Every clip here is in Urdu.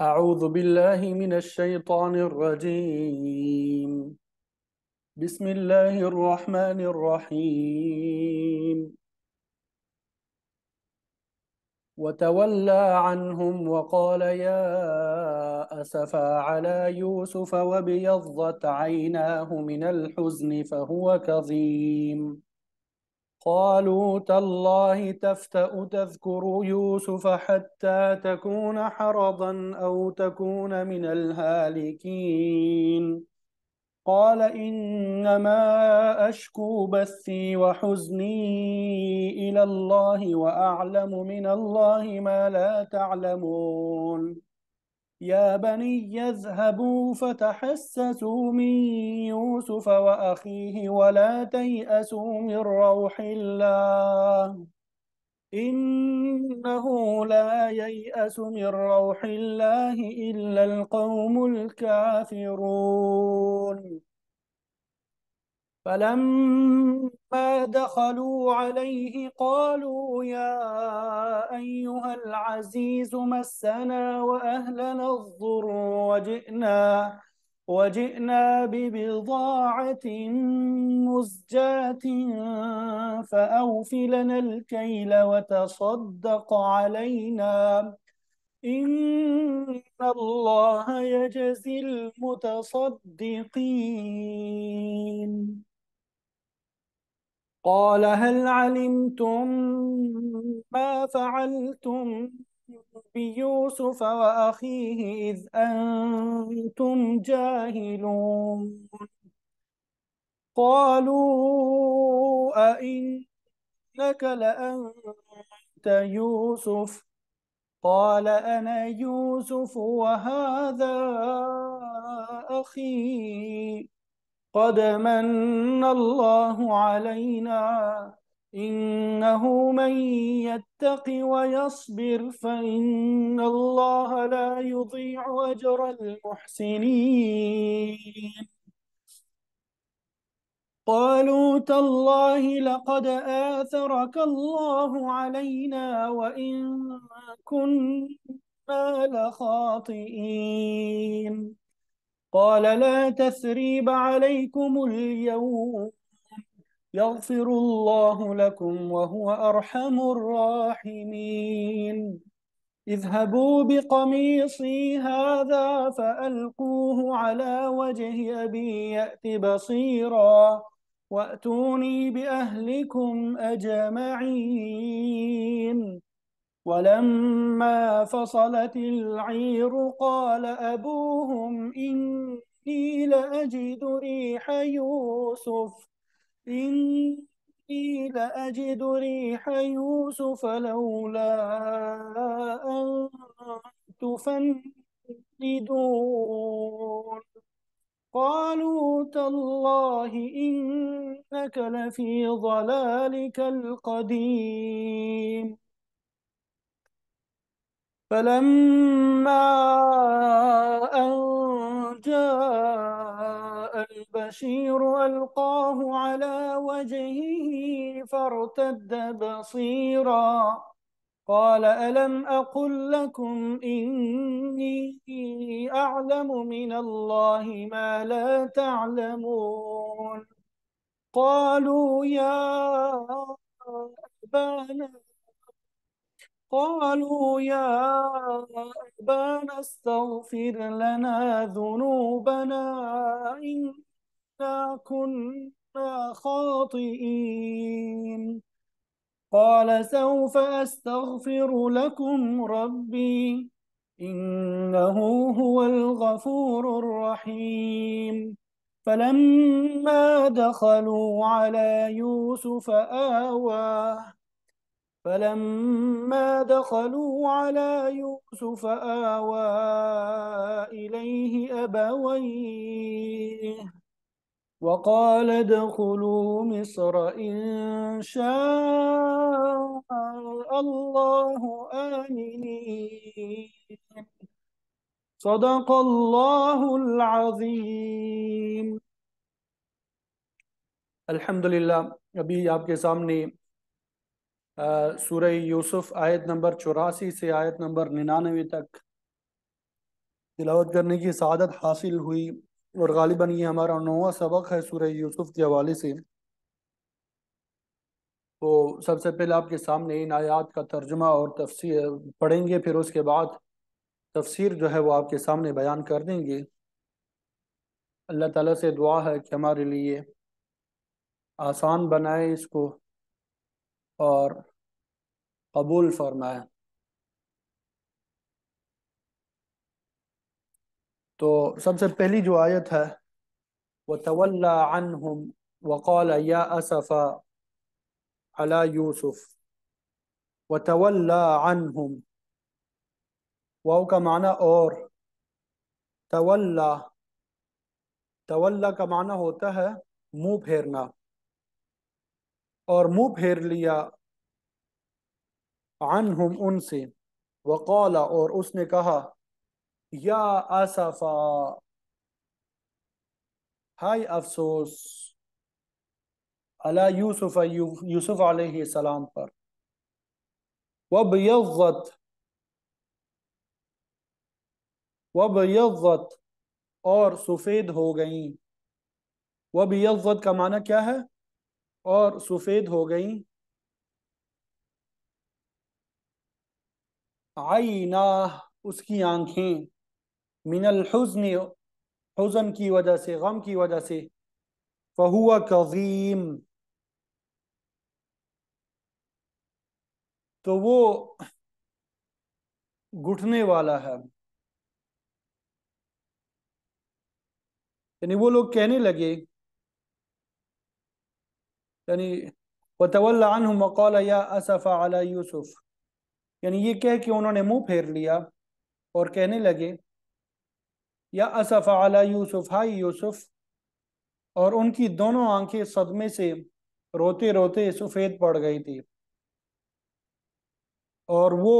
أعوذ بالله من الشيطان الرجيم بسم الله الرحمن الرحيم وتولى عنهم وقال يا أسفا على يوسف وابيضت عيناه من الحزن فهو كظيم قالوا تالله تفتأ تذكر يوسف حتى تكون حرضا أو تكون من الهالكين قال إنما أشكو بثي وحزني إلى الله وأعلم من الله ما لا تعلمون يا بني اذهبوا فتحسسوا من يوسف وأخيه ولا تيأسوا من روح الله إنه لا ييأس من روح الله إلا القوم الكافرون فلما دخلوا عليه قالوا يا أيها العزيز مسنا وأهلنا الضر وجئنا وجئنا ببضاعة مزجاة فأوفلنا الكيل وتصدق علينا إن الله يجزي المتصدقين قال هل علمتم ما فعلتم بيوسف وأخيه إذ أنتم جاهلون قالوا أئنك لأنت يوسف قال أنا يوسف وهذا أخي قد من الله علينا إنه من يتق ويصبر فإن الله لا يضيع أجر المحسنين قالوا تالله لقد آثرك الله علينا وإن كنا لخاطئين قال لا تثريب عليكم اليوم يغفر الله لكم وهو أرحم الراحمين اذهبوا بقميصي هذا فألقوه على وجه أبي يأت بصيرا وأتوني بأهلكم أجمعين ولما فصلت العير قال أبوهم إني لأجد ريح يوسف إني لأجد ريح يوسف لولا أن تفندون قالوا تالله إنك لفي ضلالك القديم فلما أن جاء البشير ألقاه على وجهه فارتد بصيرا قال ألم أقل لكم إني أعلم من الله ما لا تعلمون قالوا يا أبانا قالوا يا أبانا استغفر لنا ذنوبنا إنا كنا خاطئين قال سوف أستغفر لكم ربي إنه هو الغفور الرحيم فلما دخلوا على يوسف آواه فلما دخلوا على يوسف آوى إليه أبويه وقال ادخلوا مصر إن شاء الله آمنين صدق الله العظيم الحمد لله آپ کے سامنے سورہ یوسف آیت نمبر چوراسی سے آیت نمبر ننانوے تک تلاوت کرنے کی سعادت حاصل ہوئی اور غالباً یہ ہمارا نواں سبق ہے سورہ یوسف کے حوالے سے تو سب سے پہلے آپ کے سامنے ان آیات کا ترجمہ اور تفسیر پڑھیں گے پھر اس کے بعد تفسیر جو ہے وہ آپ کے سامنے بیان کر دیں گے اللہ تعالیٰ سے دعا ہے کہ ہمارے لیے آسان بنائے اس کو اور قبول فرمائے تو سب سے پہلی جو آیت ہے وَتَوَلَّا عَنْهُمْ وَقَالَ يَا أَسَفَا عَلَى يُوسُفْ وَتَوَلَّا عَنْهُمْ وَاو کا معنی اور تولا تولا کا معنی ہوتا ہے مو پھیرنا اور منہ پھیر لیا عنہم ان سے وقالا اور اس نے کہا یا صفا ہائے افسوس علی یوسف یوسف علیہ السلام پر وبیضت وبیضت اور سفید ہو گئیں وبیضت کا معنی کیا ہے اور سفید ہو گئیں آئی اس کی آنکھیں من الحزن حزن کی وجہ سے غم کی وجہ سے فہو تو وہ گھٹنے والا ہے یعنی وہ لوگ کہنے لگے یعنی عنہم وقال یا اسف علی یوسف یعنی یہ کہہ کہ انہوں نے منہ پھیر لیا اور کہنے لگے یا اسف علی یوسف ہائی یوسف اور ان کی دونوں آنکھیں صدمے سے روتے روتے سفید پڑ گئی تھی اور وہ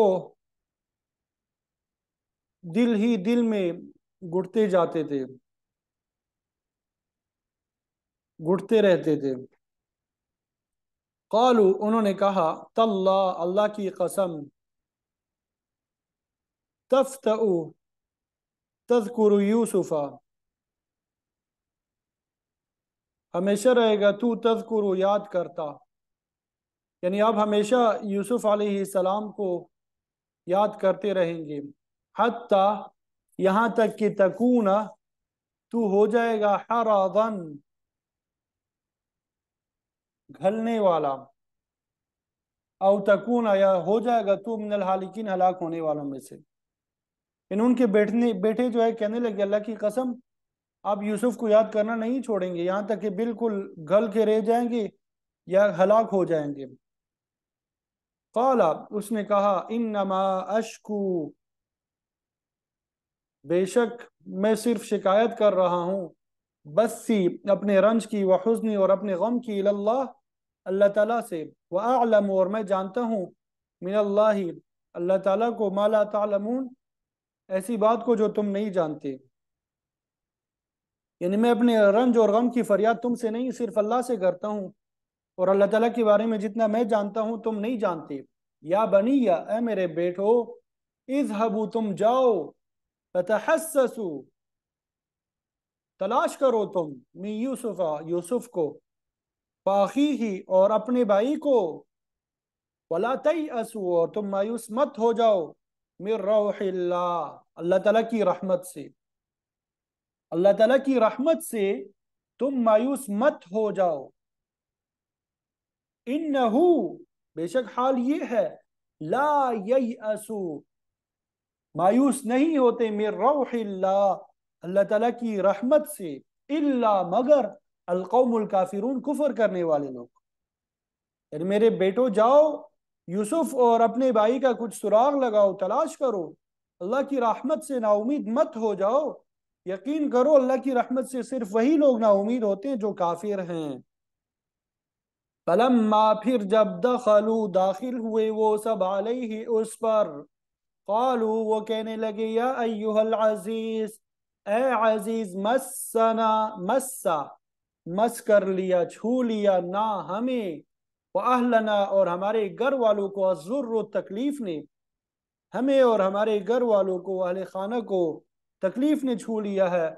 دل ہی دل میں گھٹتے جاتے تھے گھٹتے رہتے تھے قالو انہوں نے کہا تاللہ اللہ کی قسم تفتعو تذکر تزکرو یوسفا ہمیشہ رہے گا تو تذکر یاد کرتا یعنی آپ ہمیشہ یوسف علیہ السلام کو یاد کرتے رہیں گے حتیٰ یہاں تک کہ تکون تو ہو جائے گا ہر گھلنے والا او تکون آیا ہو جائے گا تو من الحالکین ہلاک ہونے والوں میں سے ان یعنی ان کے بیٹھنے بیٹھے جو ہے کہنے لگے اللہ کی قسم آپ یوسف کو یاد کرنا نہیں چھوڑیں گے یہاں تک کہ بالکل گھل کے رہ جائیں گے یا ہلاک ہو جائیں گے اس نے کہا انما اشکو بے شک میں صرف شکایت کر رہا ہوں بسی اپنے رنج کی اور اپنے غم کی اللہ اللہ تعالیٰ سے وَأَعْلَمُ اور میں جانتا ہوں اللہ تعالیٰ کو لَا تَعْلَمُونَ ایسی بات کو جو تم نہیں جانتے یعنی میں اپنے رنج اور غم کی فریاد تم سے نہیں صرف اللہ سے کرتا ہوں اور اللہ تعالیٰ کے بارے میں جتنا میں جانتا ہوں تم نہیں جانتے یا بنی یا اے میرے بیٹو از تم جاؤ سسو تلاش کرو تم میں یوسفا یوسف کو باقی ہی اور اپنے بھائی کو ولا تئی اسو اور تم مایوس مت ہو جاؤ میر روح اللہ اللہ تعالیٰ کی رحمت سے اللہ تعالیٰ کی رحمت سے تم مایوس مت ہو جاؤ ان بے شک حال یہ ہے لا یسو مایوس نہیں ہوتے میر روح اللہ اللہ تعالیٰ کی رحمت سے اللہ مگر القوم الکافرون کفر کرنے والے لوگ یعنی میرے بیٹو جاؤ یوسف اور اپنے بھائی کا کچھ سراغ لگاؤ تلاش کرو اللہ کی رحمت سے امید مت ہو جاؤ یقین کرو اللہ کی رحمت سے صرف وہی لوگ نا ہوتے ہیں جو کافر ہیں فلما پھر جب دخلو داخل ہوئے وہ سب علیہ اس پر قالو وہ کہنے لگے یا ایوہ العزیز اے عزیز مسنا مسا مس کر لیا چھو لیا نہ ہمیں اہلنا اور ہمارے گھر والوں کو ضرور و تکلیف نے ہمیں اور ہمارے گھر والوں کو اہل خانہ کو تکلیف نے چھو لیا ہے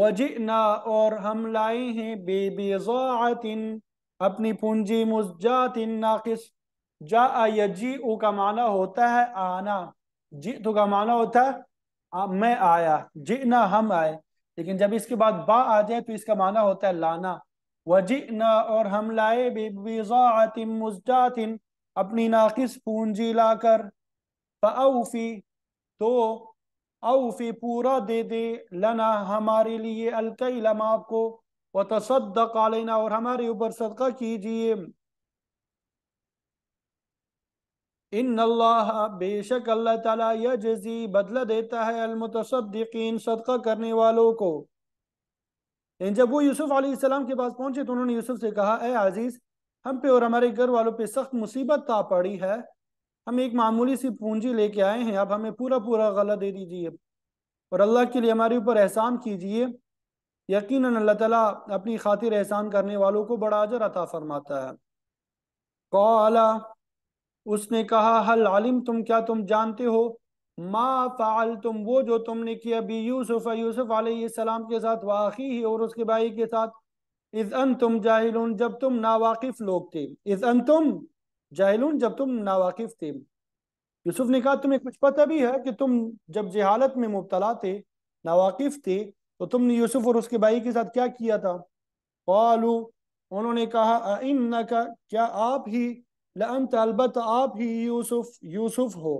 وجئنا اور ہم لائے ہیں بے بے اپنی پونجی مزجات ناقص کس جا جی او کا معنی ہوتا ہے آنا جی تو کا معنی ہوتا ہے میں آیا جئنا ہم آئے لیکن جب اس کے بعد با آ جائے تو اس کا معنی ہوتا ہے لانا وجئنا اور ہم لائے بضاعت مزجات اپنی ناقص پونجی لا کر فاوفی تو اوفی پورا دے دے لنا ہمارے لیے الکیلم آپ کو وتصدق علینا اور ہمارے اوپر صدقہ کیجئے ان اللہ بے شک اللہ تعالیٰ یعنی جب وہ یوسف علیہ السلام کے پاس پہنچے تو انہوں نے یوسف سے کہا اے عزیز ہم پہ اور ہمارے گھر والوں پہ سخت مصیبت تا پڑی ہے ہم ایک معمولی سی پونجی لے کے آئے ہیں اب ہمیں پورا پورا غلہ دے دیجیے اور اللہ کے لیے ہمارے اوپر احسان کیجیے یقیناً اللہ تعالیٰ اپنی خاطر احسان کرنے والوں کو بڑا عطا فرماتا ہے قَالَ اس نے کہا حل عالم تم کیا تم جانتے ہو ما فعل تم وہ جو تم نے کیا بھی یوسف یوسف علیہ السلام کے ساتھ واقعی اور اس کے بھائی کے ساتھ تم ناواقف لوگ تھے تم ناواقف تھے یوسف نے کہا تمہیں کچھ پتہ بھی ہے کہ تم جب جہالت میں مبتلا تھے ناواقف تھے تو تم نے یوسف اور اس کے بھائی کے ساتھ کیا کیا تھا قالو انہوں نے کہا اینکا کیا آپ ہی آپ ہی یوسف یوسف ہو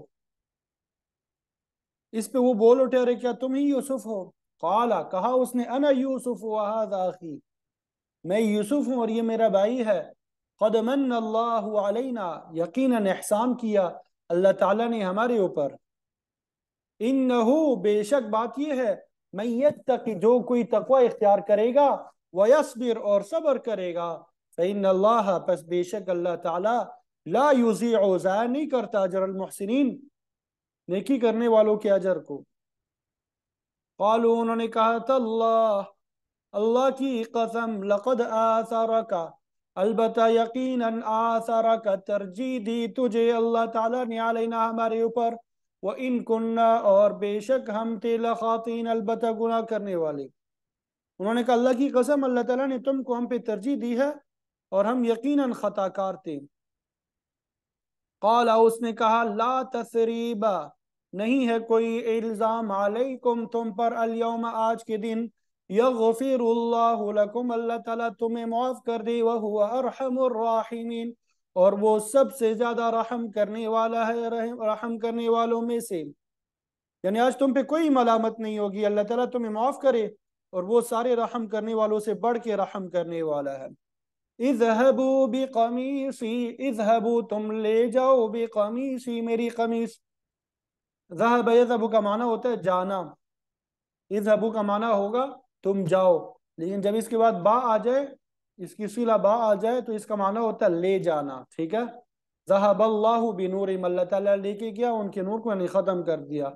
اس پہ وہ بول اٹھے ارے کیا تم ہی یوسف ہو کہا اس نے انا یوسف میں یوسف ہوں اور یہ میرا بھائی ہے یقینا احسان کیا اللہ تعالیٰ نے ہمارے اوپر انہو بے شک بات یہ ہے میں یت تک جو کوئی تقوی اختیار کرے گا وَيَصْبِرْ اور صبر کرے گا پس بے شک اللہ تعالیٰ لا یوزی ضائع نہیں کرتا اجر المحسنین نیکی کرنے والوں کے اجر کو قالو انہوں نے کہا تھا اللہ اللہ کی قسم لقد آثارکا البتہ یقیناً آثارکا ترجیح دی تجھے اللہ تعالیٰ نے علینا ہمارے اوپر وَإِن كُنَّا اور بے شک ہم تیل خاطین البتہ گناہ کرنے والے انہوں نے کہا اللہ کی قسم اللہ تعالیٰ نے تم کو ہم پہ ترجیح دی ہے اور ہم یقیناً خطا کار تھے قالا اس نے کہا لا تسریبا نہیں ہے کوئی الزام علیکم تم پر اليوم آج کے دن یغفر اللہ لکم اللہ تعالیٰ تمہیں معاف کر دی وہو ارحم الراحمین اور وہ سب سے زیادہ رحم کرنے والا ہے رحم کرنے والوں میں سے یعنی آج تم پہ کوئی ملامت نہیں ہوگی اللہ تعالیٰ تمہیں معاف کرے اور وہ سارے رحم کرنے والوں سے بڑھ کے رحم کرنے والا ہے اذهبوا بقمیسی اذهبوا تم لے جاؤ بقمیسی میری قمیس ذہب یذہبو کا معنی ہوتا ہے جانا اذہبو کا معنی ہوگا تم جاؤ لیکن جب اس کے بعد با آ جائے اس کی سیلہ با آ جائے تو اس کا معنی ہوتا ہے لے جانا ٹھیک ہے ذہب اللہ بنور اللہ تعالیٰ لے کے کیا ان کے نور کو یعنی ختم کر دیا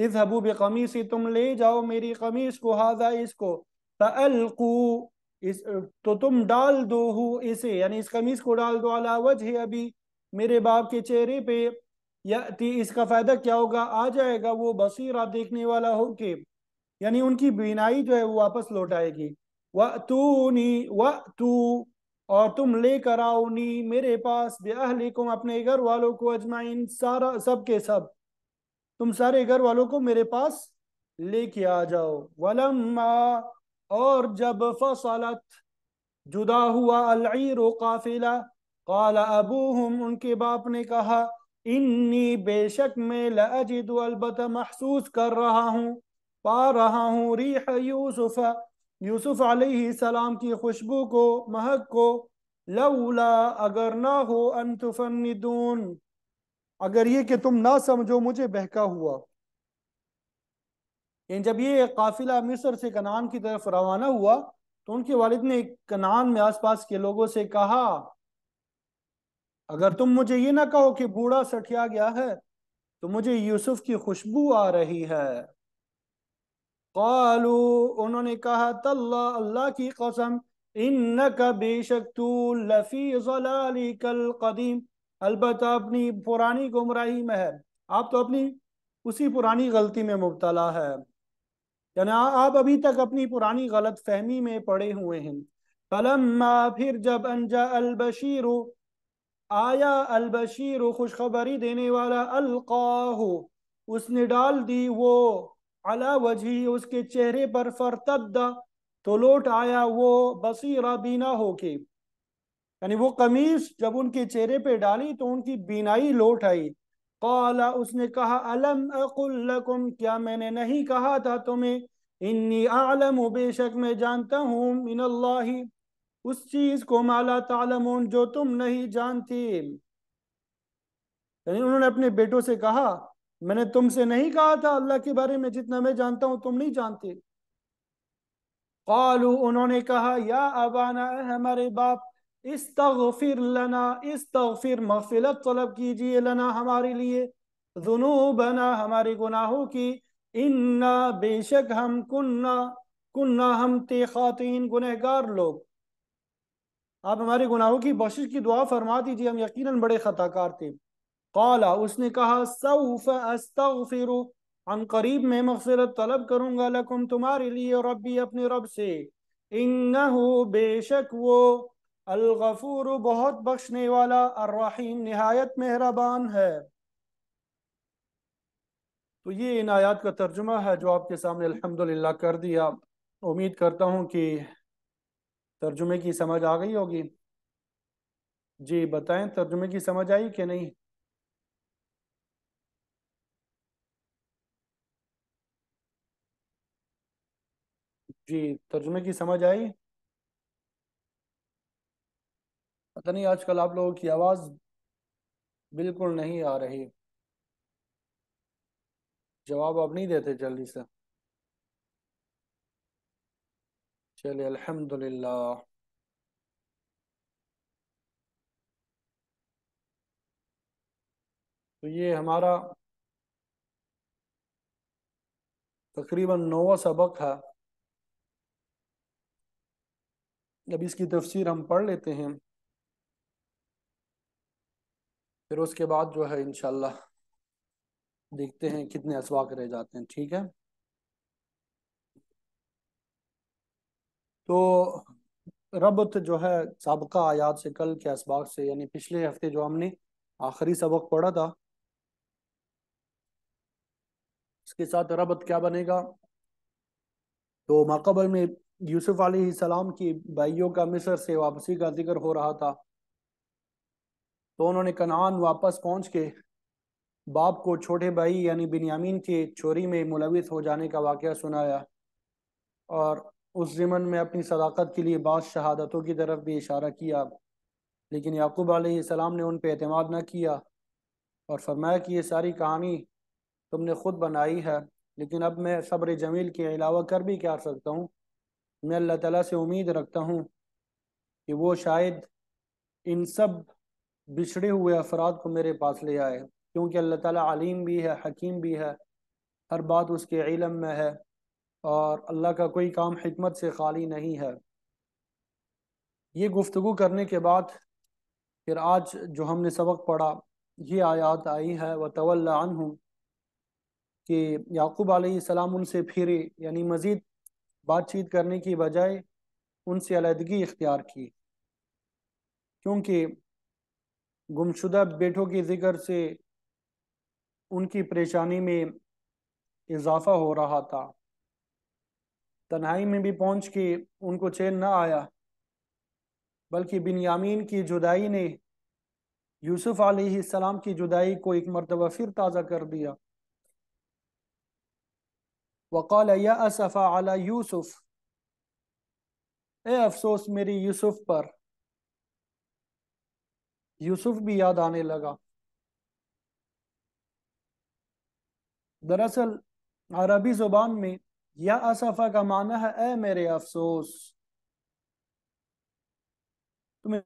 اذهبوا بقمیسی تم لے جاؤ میری قمیس کو حاضر اس کو فَأَلْقُوا اس تو تم ڈال دو ہو اسے یعنی اس قمیض کو ڈال دو اللہ وجہ ہے ابھی میرے باپ کے چہرے پہ یا اس کا فائدہ کیا ہوگا آ جائے گا وہ بصیرہ دیکھنے والا ہو کے یعنی ان کی بینائی جو ہے وہ واپس لوٹائے گی وَأْتُونِ وَأْتُو اور تم لے کر آؤنی میرے پاس بے اہلکم اپنے گھر والوں کو اجمعین سارا سب کے سب تم سارے گھر والوں کو میرے پاس لے کے آ جاؤ وَلَمَّا اور جب فصلت جدا ہوا العیر قافلہ قال ابوہم ان کے باپ نے کہا انی بے شک میں محسوس کر رہا ہوں پا رہا ہوں ریح یوسف یوسف علیہ السلام کی خوشبو کو مہک کو لولا اگر نہ ہو اگر یہ کہ تم نہ سمجھو مجھے بہکا ہوا یعنی جب یہ قافلہ مصر سے کنان کی طرف روانہ ہوا تو ان کے والد نے کنان میں آس پاس کے لوگوں سے کہا اگر تم مجھے یہ نہ کہو کہ بوڑھا سٹیا گیا ہے تو مجھے یوسف کی خوشبو آ رہی ہے قالو انہوں نے کہا تاللہ اللہ کی قسم انکا بے شک تو لفی کل قدیم البتہ اپنی پرانی گمراہی میں ہے آپ تو اپنی اسی پرانی غلطی میں مبتلا ہے یعنی آپ ابھی تک اپنی پرانی غلط فہمی میں پڑے ہوئے ہیں پھر انجا الْبَشِيرُ آیا البشیر خوشخبری دینے والا القا اس نے ڈال دی وہ علا وجہی اس کے چہرے پر فرتد تو لوٹ آیا وہ بصیرہ بینا ہو کے یعنی وہ قمیص جب ان کے چہرے پہ ڈالی تو ان کی بینائی لوٹ آئی قال اس نے کہا الم اقل لکم کیا میں نے نہیں کہا تھا تمہیں انی اعلم بے شک میں جانتا ہوں من اللہ اس چیز کو مالا تعلمون جو تم نہیں جانتی یعنی انہوں نے اپنے بیٹوں سے کہا میں نے تم سے نہیں کہا تھا اللہ کے بارے میں جتنا میں جانتا ہوں تم نہیں جانتے قالو انہوں نے کہا یا ابانا ہمارے باپ استغفر لنا استغفر مغفلت طلب کیجئے لنا ہمارے لیے گناہوں کی انا بے شک ہم ہم کننا کننا تے گنہگار لوگ آپ ہمارے گناہوں کی بخشش کی دعا فرما دیجیے ہم یقیناً بڑے خطا کار تھے قالا اس نے کہا سوف استغفر ہم قریب میں مغفرت طلب کروں گا لکم تمہارے لیے ربی اپنے رب سے انہو بے شک وہ الغفور بہت بخشنے والا الرحیم نہایت مہربان ہے تو یہ ان آیات کا ترجمہ ہے جو آپ کے سامنے الحمدللہ کر دیا امید کرتا ہوں کہ ترجمے کی سمجھ آ گئی ہوگی جی بتائیں ترجمے کی سمجھ آئی کہ نہیں جی ترجمے کی سمجھ آئی پتہ نہیں آج کل آپ لوگوں کی آواز بالکل نہیں آ رہی جواب آپ نہیں دیتے جلدی سے چلے الحمد تو یہ ہمارا تقریباً نوہ سبق ہے اب اس کی تفسیر ہم پڑھ لیتے ہیں پھر اس کے بعد جو ہے انشاءاللہ دیکھتے ہیں کتنے اسواق رہ جاتے ہیں ٹھیک ہے تو ربط جو ہے سابقہ آیات سے کل کے اسباق سے یعنی پچھلے ہفتے جو ہم نے آخری سبق پڑھا تھا اس کے ساتھ ربط کیا بنے گا تو ماقبل میں یوسف علیہ السلام کی بھائیوں کا مصر سے واپسی کا ذکر ہو رہا تھا تو انہوں نے کنعان واپس پہنچ کے باپ کو چھوٹے بھائی یعنی بنیامین کے چوری میں ملوث ہو جانے کا واقعہ سنایا اور اس ضمن میں اپنی صداقت کے لیے بعض شہادتوں کی طرف بھی اشارہ کیا لیکن یعقوب علیہ السلام نے ان پہ اعتماد نہ کیا اور فرمایا کہ یہ ساری کہانی تم نے خود بنائی ہے لیکن اب میں صبر جمیل کے علاوہ کر بھی کیا سکتا ہوں میں اللہ تعالیٰ سے امید رکھتا ہوں کہ وہ شاید ان سب بچھڑے ہوئے افراد کو میرے پاس لے آئے کیونکہ اللہ تعالیٰ علیم بھی ہے حکیم بھی ہے ہر بات اس کے علم میں ہے اور اللہ کا کوئی کام حکمت سے خالی نہیں ہے یہ گفتگو کرنے کے بعد پھر آج جو ہم نے سبق پڑھا یہ آیات آئی ہے و طول ہوں کہ یعقوب علیہ السلام ان سے پھرے یعنی مزید بات چیت کرنے کی بجائے ان سے علیحدگی اختیار کی کیونکہ گمشدہ بیٹوں بیٹھوں کی ذکر سے ان کی پریشانی میں اضافہ ہو رہا تھا تنہائی میں بھی پہنچ کے ان کو چین نہ آیا بلکہ بن یامین کی جدائی نے یوسف علیہ السلام کی جدائی کو ایک مرتبہ پھر تازہ کر دیا یا اسفا علی یوسف اے افسوس میری یوسف پر یوسف بھی یاد آنے لگا دراصل عربی زبان میں یا اصفہ کا معنی ہے اے میرے افسوس تمہیں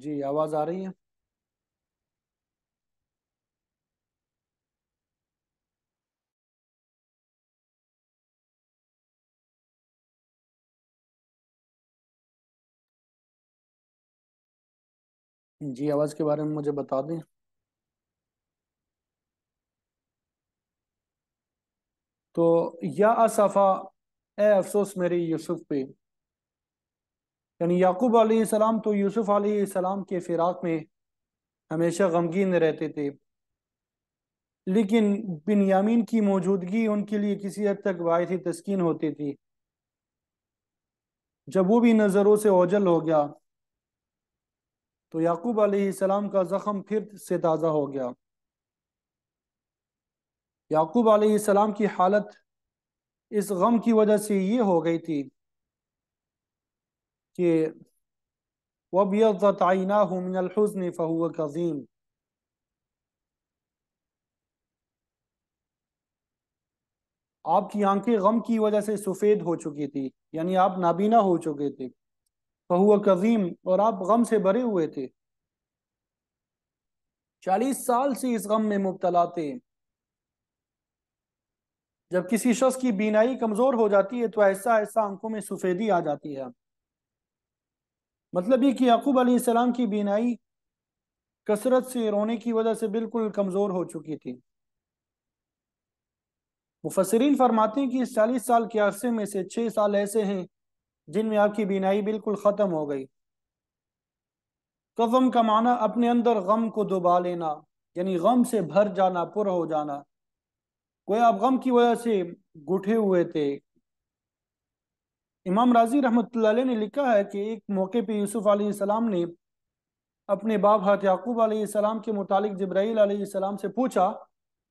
جی آواز آ رہی ہے جی آواز کے بارے میں مجھے بتا دیں تو یا اصفہ اے افسوس میری یوسف پہ یعنی یعقوب علیہ السلام تو یوسف علیہ السلام کے فراق میں ہمیشہ غمگین رہتے تھے لیکن بن یامین کی موجودگی ان کے لیے کسی حد تک باعث تسکین ہوتی تھی جب وہ بھی نظروں سے اوجل ہو گیا تو یعقوب علیہ السلام کا زخم پھر سے تازہ ہو گیا یعقوب علیہ السلام کی حالت اس غم کی وجہ سے یہ ہو گئی تھی کہ وَبْيَضَّتْ عَيْنَاهُ مِنَ الْحُزْنِ فَهُوَ آپ کی آنکھیں غم کی وجہ سے سفید ہو چکی تھی یعنی آپ نابینا ہو چکے تھے فہو قزیم اور آپ غم سے بھرے ہوئے تھے چالیس سال سے اس غم میں مبتلا تھے جب کسی شخص کی بینائی کمزور ہو جاتی ہے تو ایسا ایسا آنکھوں میں سفیدی آ جاتی ہے مطلب یہ کہ یعقوب علیہ السلام کی بینائی کثرت سے رونے کی وجہ سے بالکل کمزور ہو چکی تھی مفسرین فرماتے ہیں کہ اس چالیس سال کے عرصے میں سے چھ سال ایسے ہیں جن میں آپ کی بینائی بالکل ختم ہو گئی قزم کا معنی اپنے اندر غم کو دبا لینا یعنی غم سے بھر جانا پر ہو جانا کوئی آپ غم کی وجہ سے گٹھے ہوئے تھے امام راضی رحمت اللہ علیہ نے لکھا ہے کہ ایک موقع پہ یوسف علیہ السلام نے اپنے باپ حضرت یعقوب علیہ السلام کے متعلق جبرائیل علیہ السلام سے پوچھا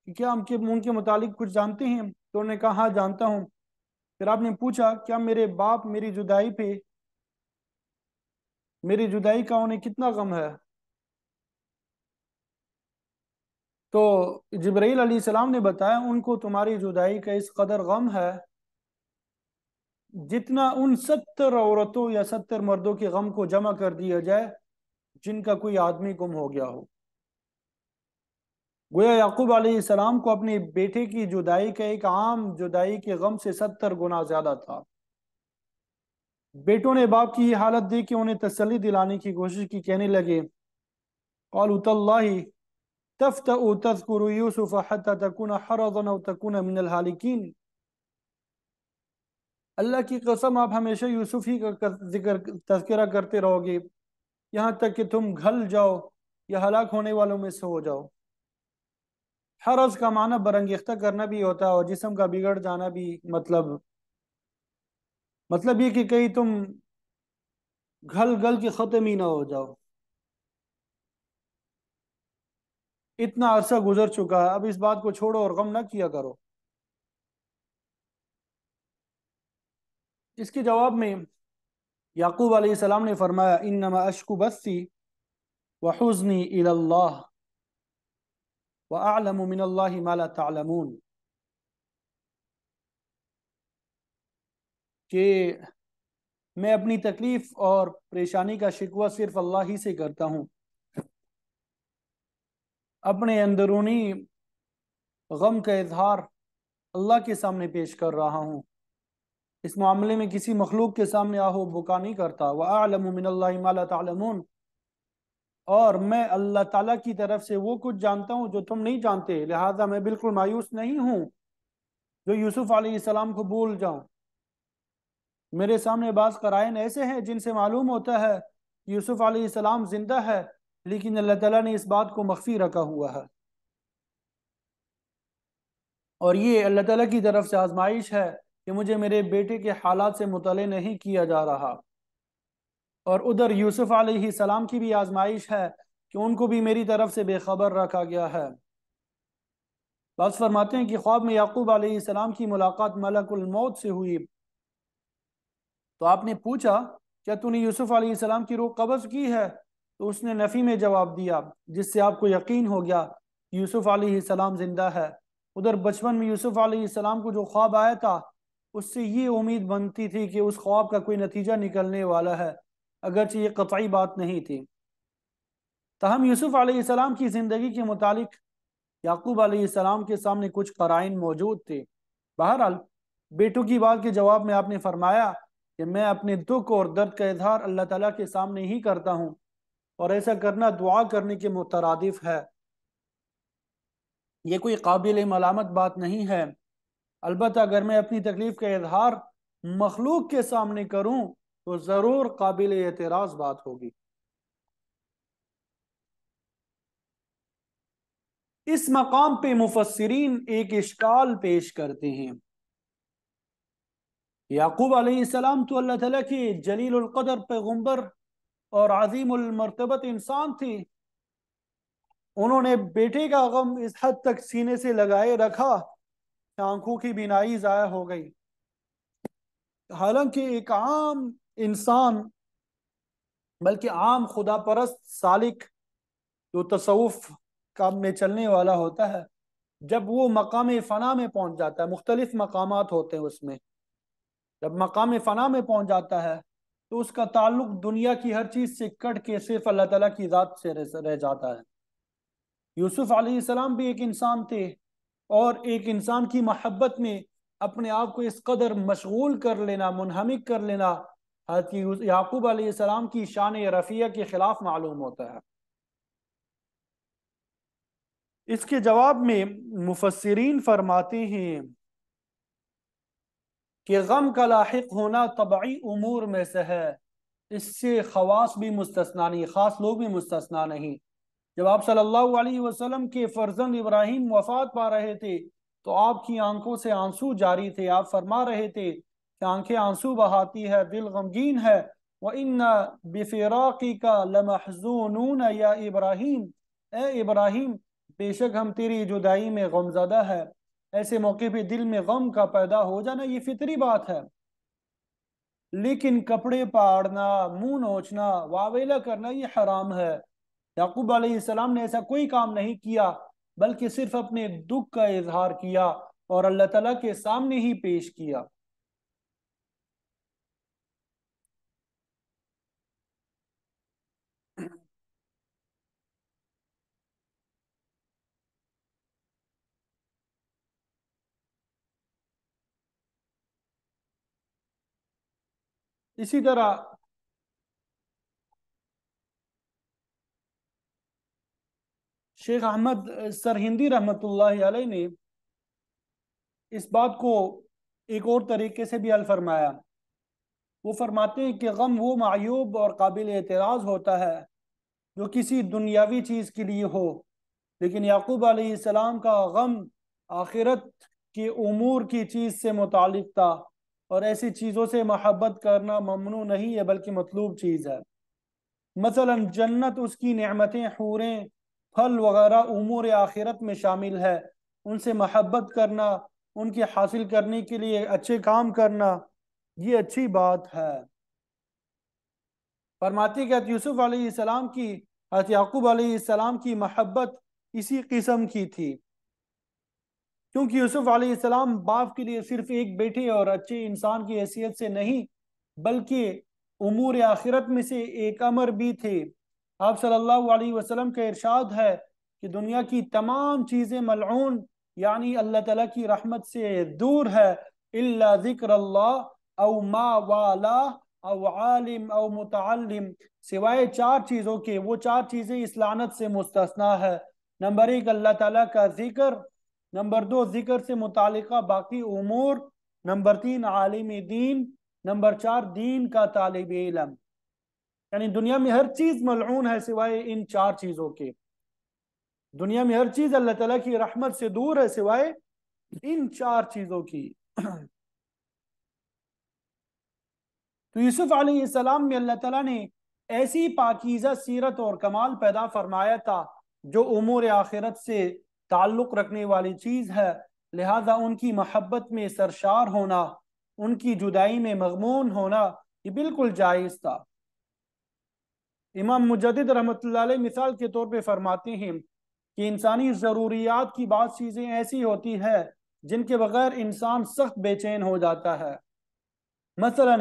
کہ کیا ان کے متعلق کچھ جانتے ہیں تو انہوں نے کہا ہاں جانتا ہوں پھر آپ نے پوچھا کیا میرے باپ میری جدائی پہ میری جدائی کا انہیں کتنا غم ہے تو جبرائیل علیہ السلام نے بتایا ان کو تمہاری جدائی کا اس قدر غم ہے جتنا ان ستر عورتوں یا ستر مردوں کے غم کو جمع کر دیا جائے جن کا کوئی آدمی گم ہو گیا ہو گویا یعقوب علیہ السلام کو اپنے بیٹے کی جدائی کا ایک عام جدائی کے غم سے ستر گنا زیادہ تھا بیٹوں نے باپ کی یہ حالت دی کہ انہیں تسلی دلانے کی کوشش کی کہنے لگے اللہ کی قسم آپ ہمیشہ یوسف ہی کا ذکر تذکرہ کرتے رہو گے یہاں تک کہ تم گھل جاؤ یا ہلاک ہونے والوں میں سے ہو جاؤ حرض کا معنی برنگیختہ کرنا بھی ہوتا ہے اور جسم کا بگڑ جانا بھی مطلب مطلب یہ کہ کہیں تم گھل گل کے ختم ہی نہ ہو جاؤ اتنا عرصہ گزر چکا ہے اب اس بات کو چھوڑو اور غم نہ کیا کرو اس کے جواب میں یعقوب علیہ السلام نے فرمایا ان من اشکو بسی لا تعلمون کہ میں اپنی تکلیف اور پریشانی کا شکوہ صرف اللہ ہی سے کرتا ہوں اپنے اندرونی غم کا اظہار اللہ کے سامنے پیش کر رہا ہوں اس معاملے میں کسی مخلوق کے سامنے آہو بکا نہیں کرتا وَأَعْلَمُ مِنَ اللَّهِ مَا لَا تَعْلَمُونَ اور میں اللہ تعالیٰ کی طرف سے وہ کچھ جانتا ہوں جو تم نہیں جانتے لہذا میں بالکل مایوس نہیں ہوں جو یوسف علیہ السلام کو بول جاؤں میرے سامنے بعض قرائن ایسے ہیں جن سے معلوم ہوتا ہے یوسف علیہ السلام زندہ ہے لیکن اللہ تعالیٰ نے اس بات کو مخفی رکھا ہوا ہے اور یہ اللہ تعالیٰ کی طرف سے آزمائش ہے کہ مجھے میرے بیٹے کے حالات سے مطلع نہیں کیا جا رہا اور ادھر یوسف علیہ السلام کی بھی آزمائش ہے کہ ان کو بھی میری طرف سے بے خبر رکھا گیا ہے بعض فرماتے ہیں کہ خواب میں یعقوب علیہ السلام کی ملاقات ملک الموت سے ہوئی تو آپ نے پوچھا کیا تو یوسف علیہ السلام کی روح قبض کی ہے تو اس نے نفی میں جواب دیا جس سے آپ کو یقین ہو گیا یوسف علیہ السلام زندہ ہے ادھر بچپن میں یوسف علیہ السلام کو جو خواب آیا تھا اس سے یہ امید بنتی تھی کہ اس خواب کا کوئی نتیجہ نکلنے والا ہے اگرچہ یہ قطعی بات نہیں تھی تاہم یوسف علیہ السلام کی زندگی کے متعلق یعقوب علیہ السلام کے سامنے کچھ قرائن موجود تھے بہرحال بیٹوں کی بات کے جواب میں آپ نے فرمایا کہ میں اپنے دکھ اور درد کا اظہار اللہ تعالیٰ کے سامنے ہی کرتا ہوں اور ایسا کرنا دعا کرنے کے مترادف ہے یہ کوئی قابل ملامت بات نہیں ہے البتہ اگر میں اپنی تکلیف کا اظہار مخلوق کے سامنے کروں تو ضرور قابل اعتراض بات ہوگی اس مقام پہ مفسرین ایک اشکال پیش کرتے ہیں یعقوب علیہ السلام تو اللہ تعالیٰ کی جلیل القدر پیغمبر اور عظیم المرتبت انسان تھی انہوں نے بیٹے کا غم اس حد تک سینے سے لگائے رکھا آنکھوں کی بینائی ضائع ہو گئی حالانکہ ایک عام انسان بلکہ عام خدا پرست سالک جو تصوف کام میں چلنے والا ہوتا ہے جب وہ مقام فنا میں پہنچ جاتا ہے مختلف مقامات ہوتے ہیں اس میں جب مقام فنا میں پہنچ جاتا ہے تو اس کا تعلق دنیا کی ہر چیز سے کٹ کے صرف اللہ تعالیٰ کی ذات سے رہ جاتا ہے یوسف علیہ السلام بھی ایک انسان تھے اور ایک انسان کی محبت میں اپنے آپ کو اس قدر مشغول کر لینا منہمک کر لینا حضرت یعقوب علیہ السلام کی شان رفیہ کے خلاف معلوم ہوتا ہے اس کے جواب میں مفسرین فرماتے ہیں کہ غم کا لاحق ہونا طبعی امور میں سے ہے اس سے خواص بھی مستثنا نہیں خاص لوگ بھی مستثنا نہیں جب آپ صلی اللہ علیہ وسلم کے فرزند ابراہیم وفات پا رہے تھے تو آپ کی آنکھوں سے آنسو جاری تھے آپ فرما رہے تھے کہ آنکھیں آنسو بہاتی ہے دل غمگین ہے وَإِنَّ بِفِرَاقِكَ لَمَحْزُونُونَ يَا ابراہیم اے ابراہیم بے شک ہم تیری جدائی میں غم زدہ ہے ایسے موقع پہ دل میں غم کا پیدا ہو جانا یہ فطری بات ہے لیکن کپڑے پاڑنا منہ نوچنا واویلا کرنا یہ حرام ہے یعقوب علیہ السلام نے ایسا کوئی کام نہیں کیا بلکہ صرف اپنے دکھ کا اظہار کیا اور اللہ تعالیٰ کے سامنے ہی پیش کیا اسی طرح شیخ احمد سرہندی رحمت اللہ علیہ نے اس بات کو ایک اور طریقے سے بھی حل فرمایا وہ فرماتے ہیں کہ غم وہ معیوب اور قابل اعتراض ہوتا ہے جو کسی دنیاوی چیز کے لیے ہو لیکن یعقوب علیہ السلام کا غم آخرت کے امور کی چیز سے متعلق تھا اور ایسی چیزوں سے محبت کرنا ممنوع نہیں ہے بلکہ مطلوب چیز ہے مثلا جنت اس کی نعمتیں حوریں پھل وغیرہ امور آخرت میں شامل ہے ان سے محبت کرنا ان کے حاصل کرنے کے لیے اچھے کام کرنا یہ اچھی بات ہے فرماتی کہ یوسف علیہ السلام کی حضرت یعقوب علیہ السلام کی محبت اسی قسم کی تھی کیونکہ یوسف علیہ السلام باپ کے لیے صرف ایک بیٹے اور اچھے انسان کی حیثیت سے نہیں بلکہ امور آخرت میں سے ایک امر بھی تھے آپ صلی اللہ علیہ وسلم کا ارشاد ہے کہ دنیا کی تمام چیزیں ملعون یعنی اللہ تعالیٰ کی رحمت سے دور ہے اللہ ذکر اللہ او ما والا او عالم او متعلم سوائے چار چیزوں کے وہ چار چیزیں اس لعنت سے مستثنا ہے نمبر ایک اللہ تعالیٰ کا ذکر نمبر دو ذکر سے متعلقہ باقی امور نمبر تین عالم دین نمبر چار دین کا طالب علم یعنی دنیا میں ہر چیز ملعون ہے سوائے ان چار چیزوں کے دنیا میں ہر چیز اللہ تعالیٰ کی رحمت سے دور ہے سوائے ان چار چیزوں کی تو یوسف علیہ السلام میں اللہ تعالیٰ نے ایسی پاکیزہ سیرت اور کمال پیدا فرمایا تھا جو امور آخرت سے تعلق رکھنے والی چیز ہے لہذا ان کی محبت میں سرشار ہونا ان کی جدائی میں مغمون ہونا یہ بالکل جائز تھا امام مجدد رحمۃ اللہ علیہ مثال کے طور پہ فرماتے ہیں کہ انسانی ضروریات کی بات چیزیں ایسی ہوتی ہیں جن کے بغیر انسان سخت بے چین ہو جاتا ہے مثلا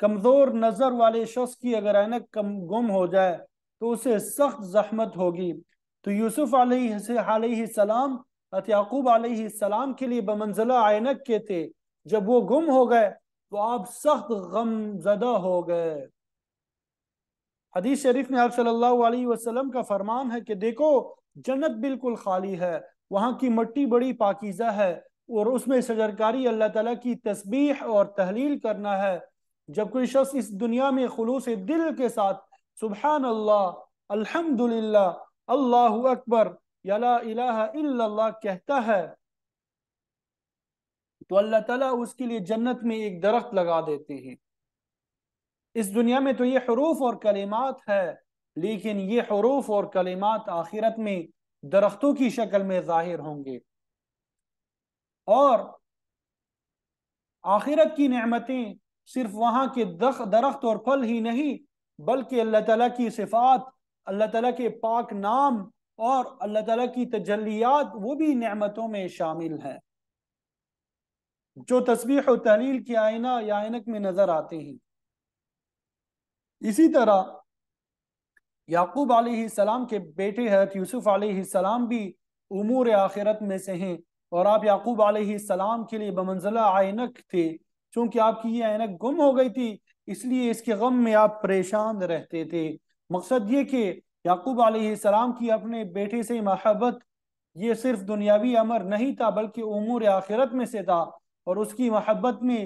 کمزور نظر والے شخص کی اگر اینک کم گم ہو جائے تو اسے سخت زحمت ہوگی تو یوسف علیہ علیہ السلام عقوب علیہ السلام کے لیے بمنزلہ اینک کے تھے جب وہ گم ہو گئے تو آپ سخت غم زدہ ہو گئے حدیث شریف میں آپ صلی اللہ علیہ وسلم کا فرمان ہے کہ دیکھو جنت بالکل خالی ہے وہاں کی مٹی بڑی پاکیزہ ہے اور اس میں سجرکاری اللہ تعالیٰ کی تسبیح اور تحلیل کرنا ہے جب کوئی شخص اس دنیا میں خلوص دل کے ساتھ سبحان اللہ الحمدللہ اللہ اکبر یا لا الہ الا اللہ کہتا ہے تو اللہ تعالیٰ اس کے لیے جنت میں ایک درخت لگا دیتے ہیں اس دنیا میں تو یہ حروف اور کلمات ہے لیکن یہ حروف اور کلمات آخرت میں درختوں کی شکل میں ظاہر ہوں گے اور آخرت کی نعمتیں صرف وہاں کے درخت اور پھل ہی نہیں بلکہ اللہ تعالیٰ کی صفات اللہ تعالیٰ کے پاک نام اور اللہ تعالیٰ کی تجلیات وہ بھی نعمتوں میں شامل ہیں جو تصویح و تحلیل کے آئینہ یا آئینک میں نظر آتے ہیں اسی طرح یعقوب علیہ السلام کے بیٹے حیرت یوسف علیہ السلام بھی امور آخرت میں سے ہیں اور آپ یعقوب علیہ السلام کے لیے بمنزلہ آئینک تھے چونکہ آپ کی یہ آئینک گم ہو گئی تھی اس لیے اس کے غم میں آپ پریشان رہتے تھے مقصد یہ کہ یعقوب علیہ السلام کی اپنے بیٹے سے محبت یہ صرف دنیاوی امر نہیں تھا بلکہ امور آخرت میں سے تھا اور اس کی محبت میں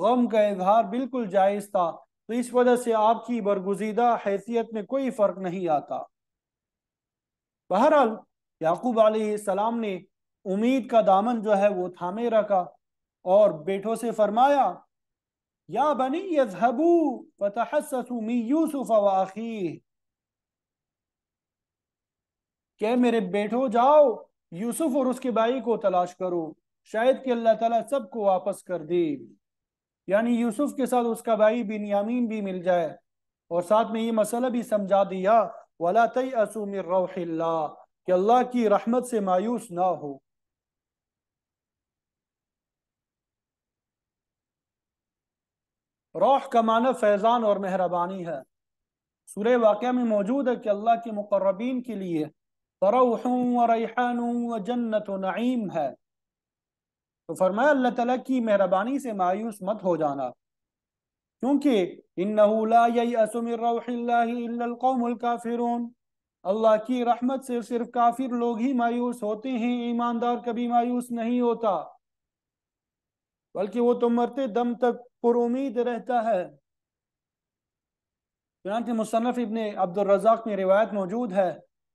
غم کا اظہار بالکل جائز تھا تو اس وجہ سے آپ کی برگزیدہ حیثیت میں کوئی فرق نہیں آتا بہرحال یعقوب علیہ السلام نے امید کا دامن جو ہے وہ تھامے رکھا اور بیٹوں سے فرمایا یا بنی یذہبو فتحسسو می یوسف و کہ میرے بیٹو جاؤ یوسف اور اس کے بھائی کو تلاش کرو شاید کہ اللہ تعالیٰ سب کو واپس کر دے یعنی یوسف کے ساتھ اس کا بھائی بن یامین بھی مل جائے اور ساتھ میں یہ مسئلہ بھی سمجھا دیا وَلَا رَوْحِ اللَّهِ کہ اللہ کی رحمت سے مایوس نہ ہو روح کا معنی فیضان اور مہربانی ہے سورہ واقعہ میں موجود ہے کہ اللہ کے مقربین کے لیے تو فرمایا اللہ تعالیٰ کی مہربانی سے مایوس مت ہو جانا کیونکہ لا من روح اللہ اللہ الا القوم الکافرون کی رحمت سے صرف کافر لوگ ہی مایوس ہوتے ہیں ایماندار کبھی مایوس نہیں ہوتا بلکہ وہ تو مرتے دم تک پر امید رہتا ہے چنانچہ مصنف ابن عبد الرزاق میں روایت موجود ہے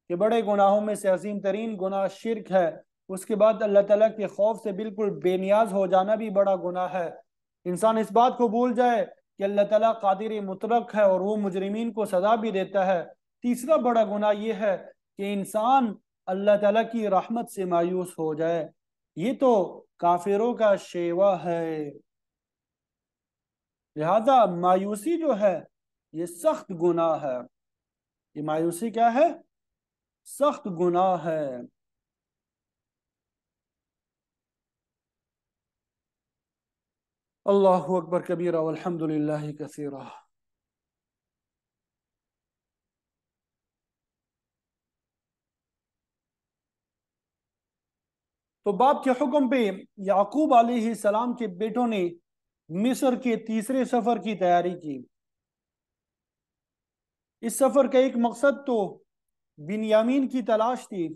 کہ بڑے گناہوں میں سے عظیم ترین گناہ شرک ہے اس کے بعد اللہ تعالیٰ کے خوف سے بالکل بے نیاز ہو جانا بھی بڑا گناہ ہے انسان اس بات کو بھول جائے کہ اللہ تعالیٰ قادر مطلق ہے اور وہ مجرمین کو سزا بھی دیتا ہے تیسرا بڑا گناہ یہ ہے کہ انسان اللہ تعالیٰ کی رحمت سے مایوس ہو جائے یہ تو کافروں کا شیوہ ہے لہذا مایوسی جو ہے یہ سخت گناہ ہے یہ مایوسی کیا ہے سخت گناہ ہے اللہ اکبر للہ تو باپ کے حکم پہ یعقوب علیہ السلام کے بیٹوں نے مصر کے تیسرے سفر کی تیاری کی اس سفر کا ایک مقصد تو بنیامین کی تلاش تھی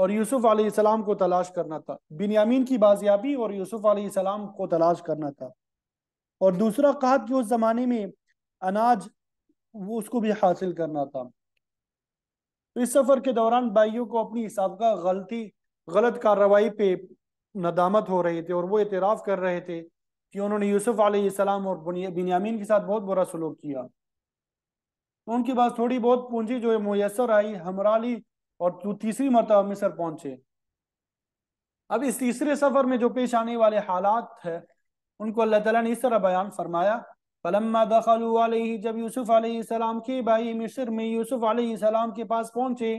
اور یوسف علیہ السلام کو تلاش کرنا تھا بنیامین کی بازیابی اور یوسف علیہ السلام کو تلاش کرنا تھا اور دوسرا قحط کہ اس زمانے میں اناج وہ اس کو بھی حاصل کرنا تھا اس سفر کے دوران بائیوں کو اپنی سابقہ غلطی غلط کارروائی پہ ندامت ہو رہی تھی اور وہ اعتراف کر رہے تھے کہ انہوں نے یوسف علیہ السلام اور بنیامین کے ساتھ بہت برا سلوک کیا ان کے پاس تھوڑی بہت پونجی جو میسر آئی ہمرالی اور تو تیسری مرتبہ مصر پہنچے اب اس تیسرے سفر میں جو پیش آنے والے حالات ہیں ان کو اللہ تعالیٰ نے اس طرح بیان فرمایا علیہ جب یوسف علیہ السلام کے بھائی مصر میں یوسف علیہ السلام کے پاس پہنچے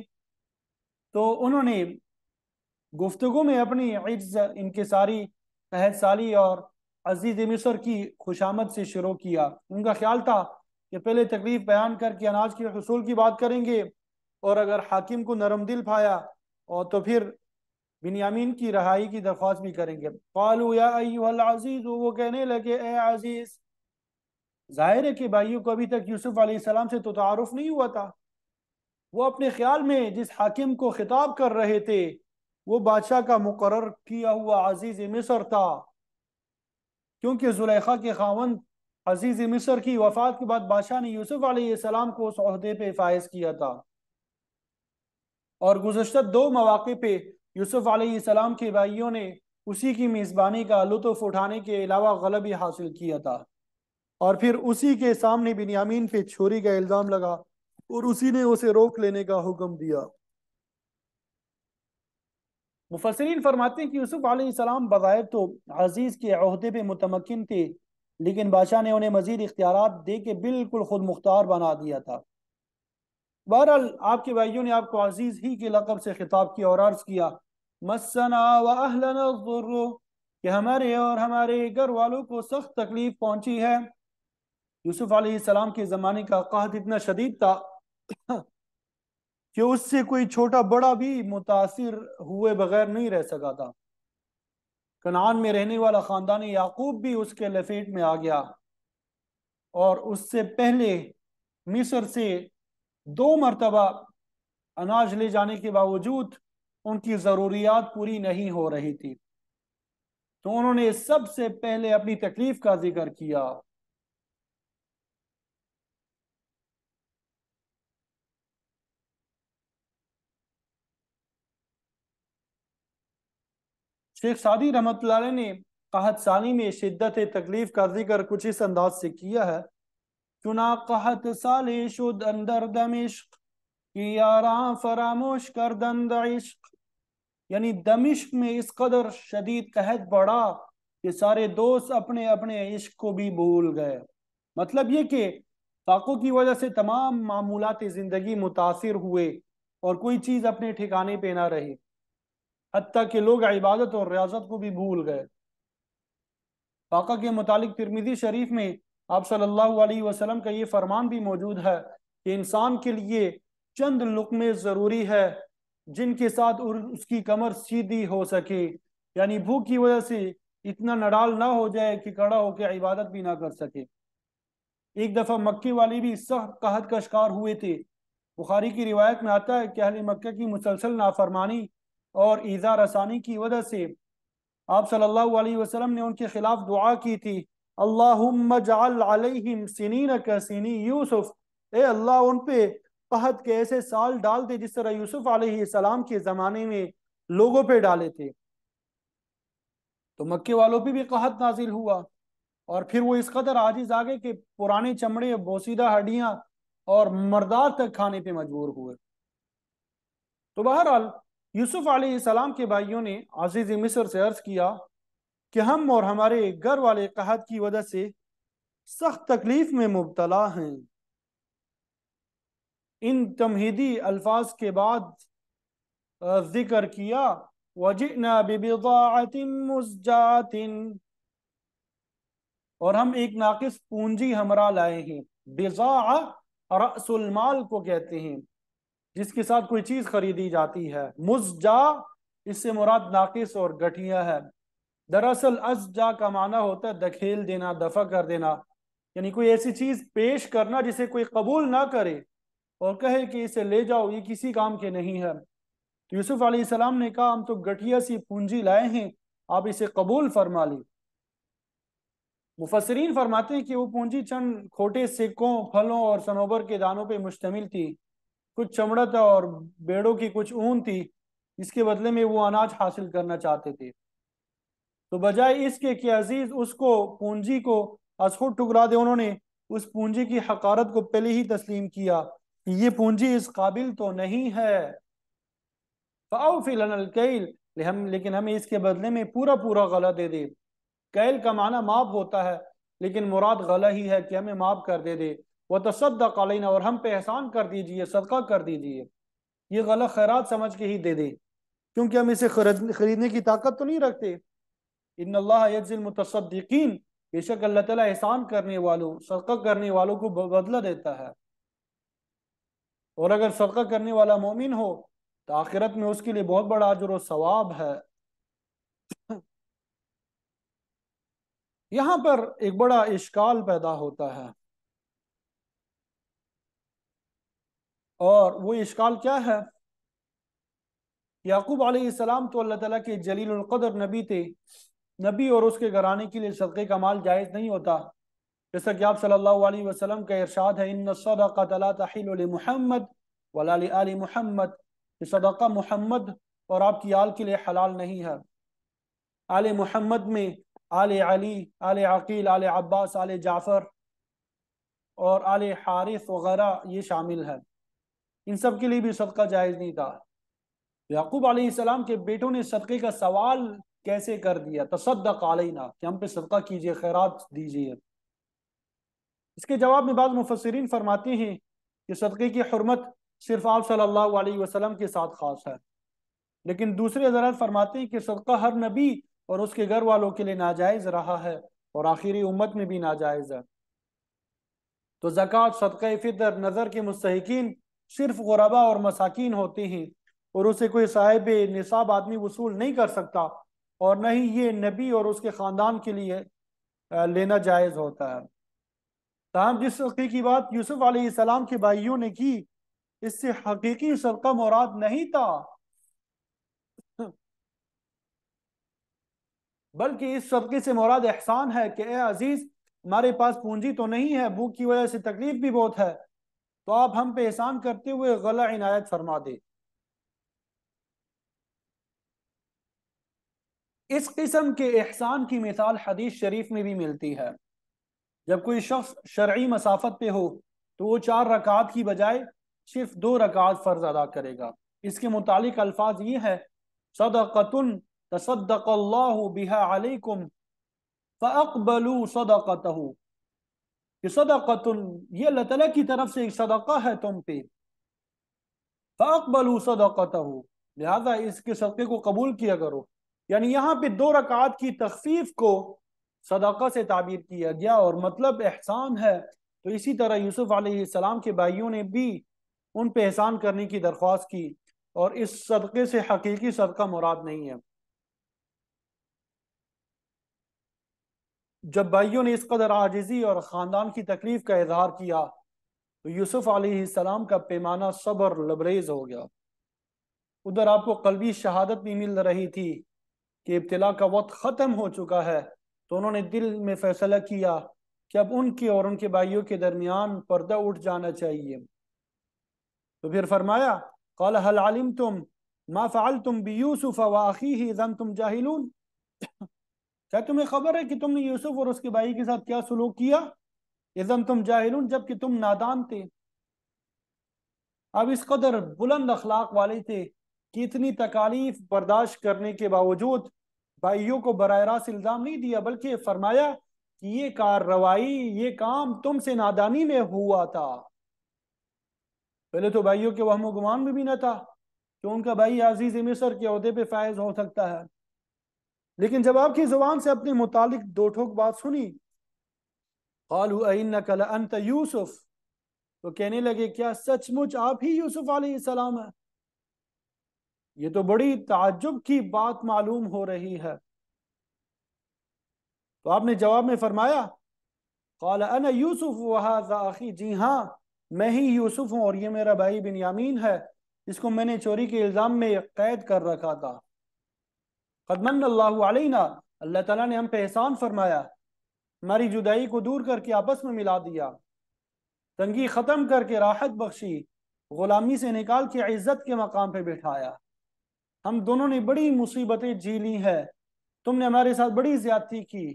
تو انہوں نے گفتگو میں اپنی عجز ان کے ساری عہد سالی اور عزیز مصر کی خوشامد سے شروع کیا ان کا خیال تھا کہ پہلے تقریب بیان کر کے اناج کے حصول کی بات کریں گے اور اگر حاکم کو نرم دل پایا تو پھر بنیامین کی رہائی کی درخواست بھی کریں گے قالو یا ایوہ العزیز وہ کہنے لگے اے عزیز ظاہر ہے کہ بھائیوں کو ابھی تک یوسف علیہ السلام سے تو تعارف نہیں ہوا تھا وہ اپنے خیال میں جس حاکم کو خطاب کر رہے تھے وہ بادشاہ کا مقرر کیا ہوا عزیز مصر تھا کیونکہ زلیخہ کے خاون عزیز مصر کی وفات کے بعد بادشاہ نے یوسف علیہ السلام کو عہدے پہ فائز کیا تھا اور گزشتہ دو مواقع پہ یوسف علیہ السلام کے بھائیوں نے اسی کی میزبانی کا لطف اٹھانے کے علاوہ غلبی حاصل کیا تھا اور پھر اسی کے سامنے بنیامین پہ چھوری کا الزام لگا اور اسی نے اسے روک لینے کا حکم دیا مفسرین فرماتے ہیں کہ یوسف علیہ السلام بظاہر تو عزیز کے عہدے پہ متمکن تھے لیکن بادشاہ نے انہیں مزید اختیارات دے کے بالکل خود مختار بنا دیا تھا بہرحال آپ کے بھائیوں نے آپ کو عزیز ہی کے لقب سے خطاب کیا اور عرض کیا مسنا کہ ہمارے اور ہمارے گھر والوں کو سخت تکلیف پہنچی ہے یوسف علیہ السلام کے زمانے کا قحط اتنا شدید تھا کہ اس سے کوئی چھوٹا بڑا بھی متاثر ہوئے بغیر نہیں رہ سکا تھا کنان میں رہنے والا خاندان یعقوب بھی اس کے لپیٹ میں آ گیا اور اس سے پہلے مصر سے دو مرتبہ اناج لے جانے کے باوجود ان کی ضروریات پوری نہیں ہو رہی تھی تو انہوں نے سب سے پہلے اپنی تکلیف کا ذکر کیا شیخ سعدی رحمت اللہ علیہ نے قحط ثانی میں شدت تکلیف کا ذکر کچھ اس انداز سے کیا ہے چنا قحت سالی شد اندر دمشق کی یاران فراموش کردند عشق یعنی دمشق میں اس قدر شدید قہد بڑا کہ سارے دوست اپنے اپنے عشق کو بھی بھول گئے مطلب یہ کہ فاقو کی وجہ سے تمام معمولات زندگی متاثر ہوئے اور کوئی چیز اپنے ٹھکانے پہ نہ رہی حتیٰ کہ لوگ عبادت اور ریاضت کو بھی بھول گئے فاقہ کے متعلق ترمیدی شریف میں آپ صلی اللہ علیہ وسلم کا یہ فرمان بھی موجود ہے کہ انسان کے لیے چند لقمیں ضروری ہے جن کے ساتھ اس کی کمر سیدھی ہو سکے یعنی بھوک کی وجہ سے اتنا نڈال نہ ہو جائے کہ کڑا ہو کے عبادت بھی نہ کر سکے ایک دفعہ مکے والی بھی سخت قحط کا شکار ہوئے تھے بخاری کی روایت میں آتا ہے کہ اہل مکہ کی مسلسل نافرمانی اور ایزا رسانی کی وجہ سے آپ صلی اللہ علیہ وسلم نے ان کے خلاف دعا کی تھی اللہم جعل علیہم سنین کا سنی یوسف اے اللہ ان پہ پہت کے ایسے سال ڈال دے جس طرح یوسف علیہ السلام کے زمانے میں لوگوں پہ ڈالے تھے تو مکہ والوں پہ بھی قہد نازل ہوا اور پھر وہ اس قدر عاجز آگے کہ پرانے چمڑے بوسیدہ ہڈیاں اور مردار تک کھانے پہ مجبور ہوئے تو بہرحال یوسف علیہ السلام کے بھائیوں نے عزیز مصر سے عرض کیا کہ ہم اور ہمارے گھر والے کی وجہ سے سخت تکلیف میں مبتلا ہیں ان تمہیدی الفاظ کے بعد ذکر کیا مُزْجَاتٍ اور ہم ایک ناقص پونجی ہمراہ لائے ہیں المال کو کہتے ہیں جس کے ساتھ کوئی چیز خریدی جاتی ہے مزجا اس سے مراد ناقص اور گھٹیا ہے دراصل از جا کا معنی ہوتا ہے دکھیل دینا دفع کر دینا یعنی کوئی ایسی چیز پیش کرنا جسے کوئی قبول نہ کرے اور کہے کہ اسے لے جاؤ یہ کسی کام کے نہیں ہے تو یوسف علیہ السلام نے کہا ہم تو گٹھیا سی پونجی لائے ہیں آپ اسے قبول فرما لی مفسرین فرماتے ہیں کہ وہ پونجی چند کھوٹے سکوں پھلوں اور سنوبر کے دانوں پہ مشتمل تھی کچھ چمڑا تھا اور بیڑوں کی کچھ اون تھی اس کے بدلے میں وہ اناج حاصل کرنا چاہتے تھے تو بجائے اس کے کہ عزیز اس کو پونجی کو از خود ٹکرا دے انہوں نے اس پونجی کی حقارت کو پہلے ہی تسلیم کیا یہ پونجی اس قابل تو نہیں ہے لیکن ہمیں اس کے بدلے میں پورا پورا غلہ دے دے کیل کا معنی ماب ہوتا ہے لیکن مراد غلہ ہی ہے کہ ہمیں ماب کر دے دے وَتَصَدَّقَ عَلَيْنَا اور ہم پہ احسان کر دیجئے صدقہ کر دیجئے یہ غلہ خیرات سمجھ کے ہی دے دے کیونکہ ہم اسے خریدنے کی طاقت تو نہیں رکھتے ان اللہ یز المتصدقین بے شک اللہ تعالیٰ احسان کرنے والوں صدقہ کرنے والوں کو بدلہ دیتا ہے اور اگر صدقہ کرنے والا مومن ہو تو آخرت میں اس کے لیے یہاں پر ایک بڑا اشکال پیدا ہوتا ہے اور وہ اشکال کیا ہے یعقوب علیہ السلام تو اللہ تعالیٰ کے جلیل القدر نبی تھے نبی اور اس کے گھرانے کے لیے صدقے کا مال جائز نہیں ہوتا جیسا کہ آپ صلی اللہ علیہ وسلم کا ارشاد ہے صدقہ محمد لآل محمد صدقہ محمد اور آپ کی آل کے لیے حلال نہیں ہے آل محمد میں آل علی آل عقیل آل عباس آل جعفر اور آل حارث وغیرہ یہ شامل ہے ان سب کے لیے بھی صدقہ جائز نہیں تھا یعقوب علیہ السلام کے بیٹوں نے صدقے کا سوال کیسے کر دیا تصدق علینا کہ ہم پہ صدقہ کیجئے خیرات دیجئے اس کے جواب میں بعض مفسرین فرماتے ہیں کہ صدقے کی حرمت صرف آپ صلی اللہ علیہ وسلم کے ساتھ خاص ہے لیکن دوسرے حضرات فرماتے ہیں کہ صدقہ ہر نبی اور اس کے گھر والوں کے لیے ناجائز رہا ہے اور آخری امت میں بھی ناجائز ہے تو زکوٰۃ صدقہ فطر نظر کے مستحقین صرف غربا اور مساکین ہوتے ہیں اور اسے کوئی صاحب نصاب آدمی وصول نہیں کر سکتا اور نہ ہی یہ نبی اور اس کے خاندان کے لیے لینا جائز ہوتا ہے تاہم جس سقی کی بات یوسف علیہ السلام کے بھائیوں نے کی اس سے حقیقی سبقہ مراد نہیں تھا بلکہ اس صدقے سے مراد احسان ہے کہ اے عزیز ہمارے پاس پونجی تو نہیں ہے بھوک کی وجہ سے تکلیف بھی بہت ہے تو آپ ہم پہ احسان کرتے ہوئے غلہ عنایت فرما دے اس قسم کے احسان کی مثال حدیث شریف میں بھی ملتی ہے جب کوئی شخص شرعی مسافت پہ ہو تو وہ چار رکعت کی بجائے صرف دو رکعت فرض ادا کرے گا اس کے متعلق الفاظ یہ ہے صدقتن تصدق اللہ بها علیکم فاقبلوا صدقته کہ صدقتن یہ اللہ تعالیٰ کی طرف سے ایک صدقہ ہے تم پہ فاقبلوا صدقته لہذا اس کے صدقے کو قبول کیا کرو یعنی یہاں پہ دو رکعت کی تخفیف کو صدقہ سے تعبیر کیا گیا اور مطلب احسان ہے تو اسی طرح یوسف علیہ السلام کے بھائیوں نے بھی ان پہ احسان کرنے کی درخواست کی اور اس صدقے سے حقیقی صدقہ مراد نہیں ہے جب بھائیوں نے اس قدر آجزی اور خاندان کی تکلیف کا اظہار کیا تو یوسف علیہ السلام کا پیمانہ صبر لبریز ہو گیا ادھر آپ کو قلبی شہادت بھی مل رہی تھی کہ ابتلا کا وقت ختم ہو چکا ہے تو انہوں نے دل میں فیصلہ کیا کہ اب ان کے اور ان کے بھائیوں کے درمیان پردہ اٹھ جانا چاہیے تو پھر فرمایا تم بھی یوسفیل کیا تمہیں خبر ہے کہ تم نے یوسف اور اس کے بھائی کے ساتھ کیا سلوک کیا یہ زن تم جاہلون تم نادان تھے اب اس قدر بلند اخلاق والے تھے اتنی تکالیف برداشت کرنے کے باوجود بھائیوں کو براہ راست الزام نہیں دیا بلکہ فرمایا کہ یہ روائی یہ کام تم سے نادانی میں ہوا تھا پہلے تو بھائیوں کے وہم و گمان بھی نہ تھا کہ ان کا بھائی عزیز مصر کے عہدے پہ فائز ہو سکتا ہے لیکن جب آپ کی زبان سے اپنے متعلق دو ٹھوک بات سنی لانت یوسف تو کہنے لگے کیا سچ مچ آپ ہی یوسف علیہ السلام ہے یہ تو بڑی تعجب کی بات معلوم ہو رہی ہے تو آپ نے جواب میں فرمایا قال انا یوسف جی ہاں میں ہی یوسف ہوں اور یہ میرا بھائی بن یامین ہے جس کو میں نے چوری کے الزام میں قید کر رکھا تھا قدمن اللہ علینا اللہ تعالیٰ نے ہم پہ احسان فرمایا ہماری جدائی کو دور کر کے آپس میں ملا دیا تنگی ختم کر کے راحت بخشی غلامی سے نکال کے عزت کے مقام پہ بٹھایا ہم دونوں نے بڑی مصیبتیں جی لی ہیں تم نے ہمارے ساتھ بڑی زیادتی کی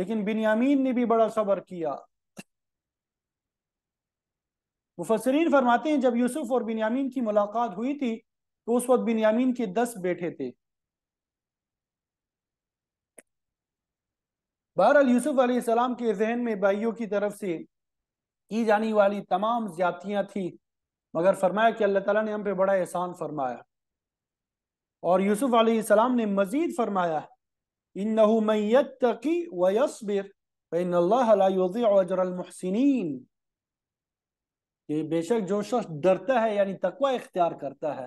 لیکن بنیامین نے بھی بڑا صبر کیا مفسرین فرماتے ہیں جب یوسف اور بنیامین کی ملاقات ہوئی تھی تو اس وقت بنیامین کے دس بیٹھے تھے بہرحال یوسف علیہ السلام کے ذہن میں بھائیوں کی طرف سے کی جانی والی تمام زیادتیاں تھیں مگر فرمایا کہ اللہ تعالیٰ نے ہم پہ بڑا احسان فرمایا اور یوسف علیہ السلام نے مزید فرمایا اِنَّهُ مَنْ يَتَّقِ وَيَصْبِرْ فَإِنَّ اللَّهَ لَا يُضِعُ عَجْرَ الْمُحْسِنِينَ کہ بے شک جو شخص ڈرتا ہے یعنی تقوی اختیار کرتا ہے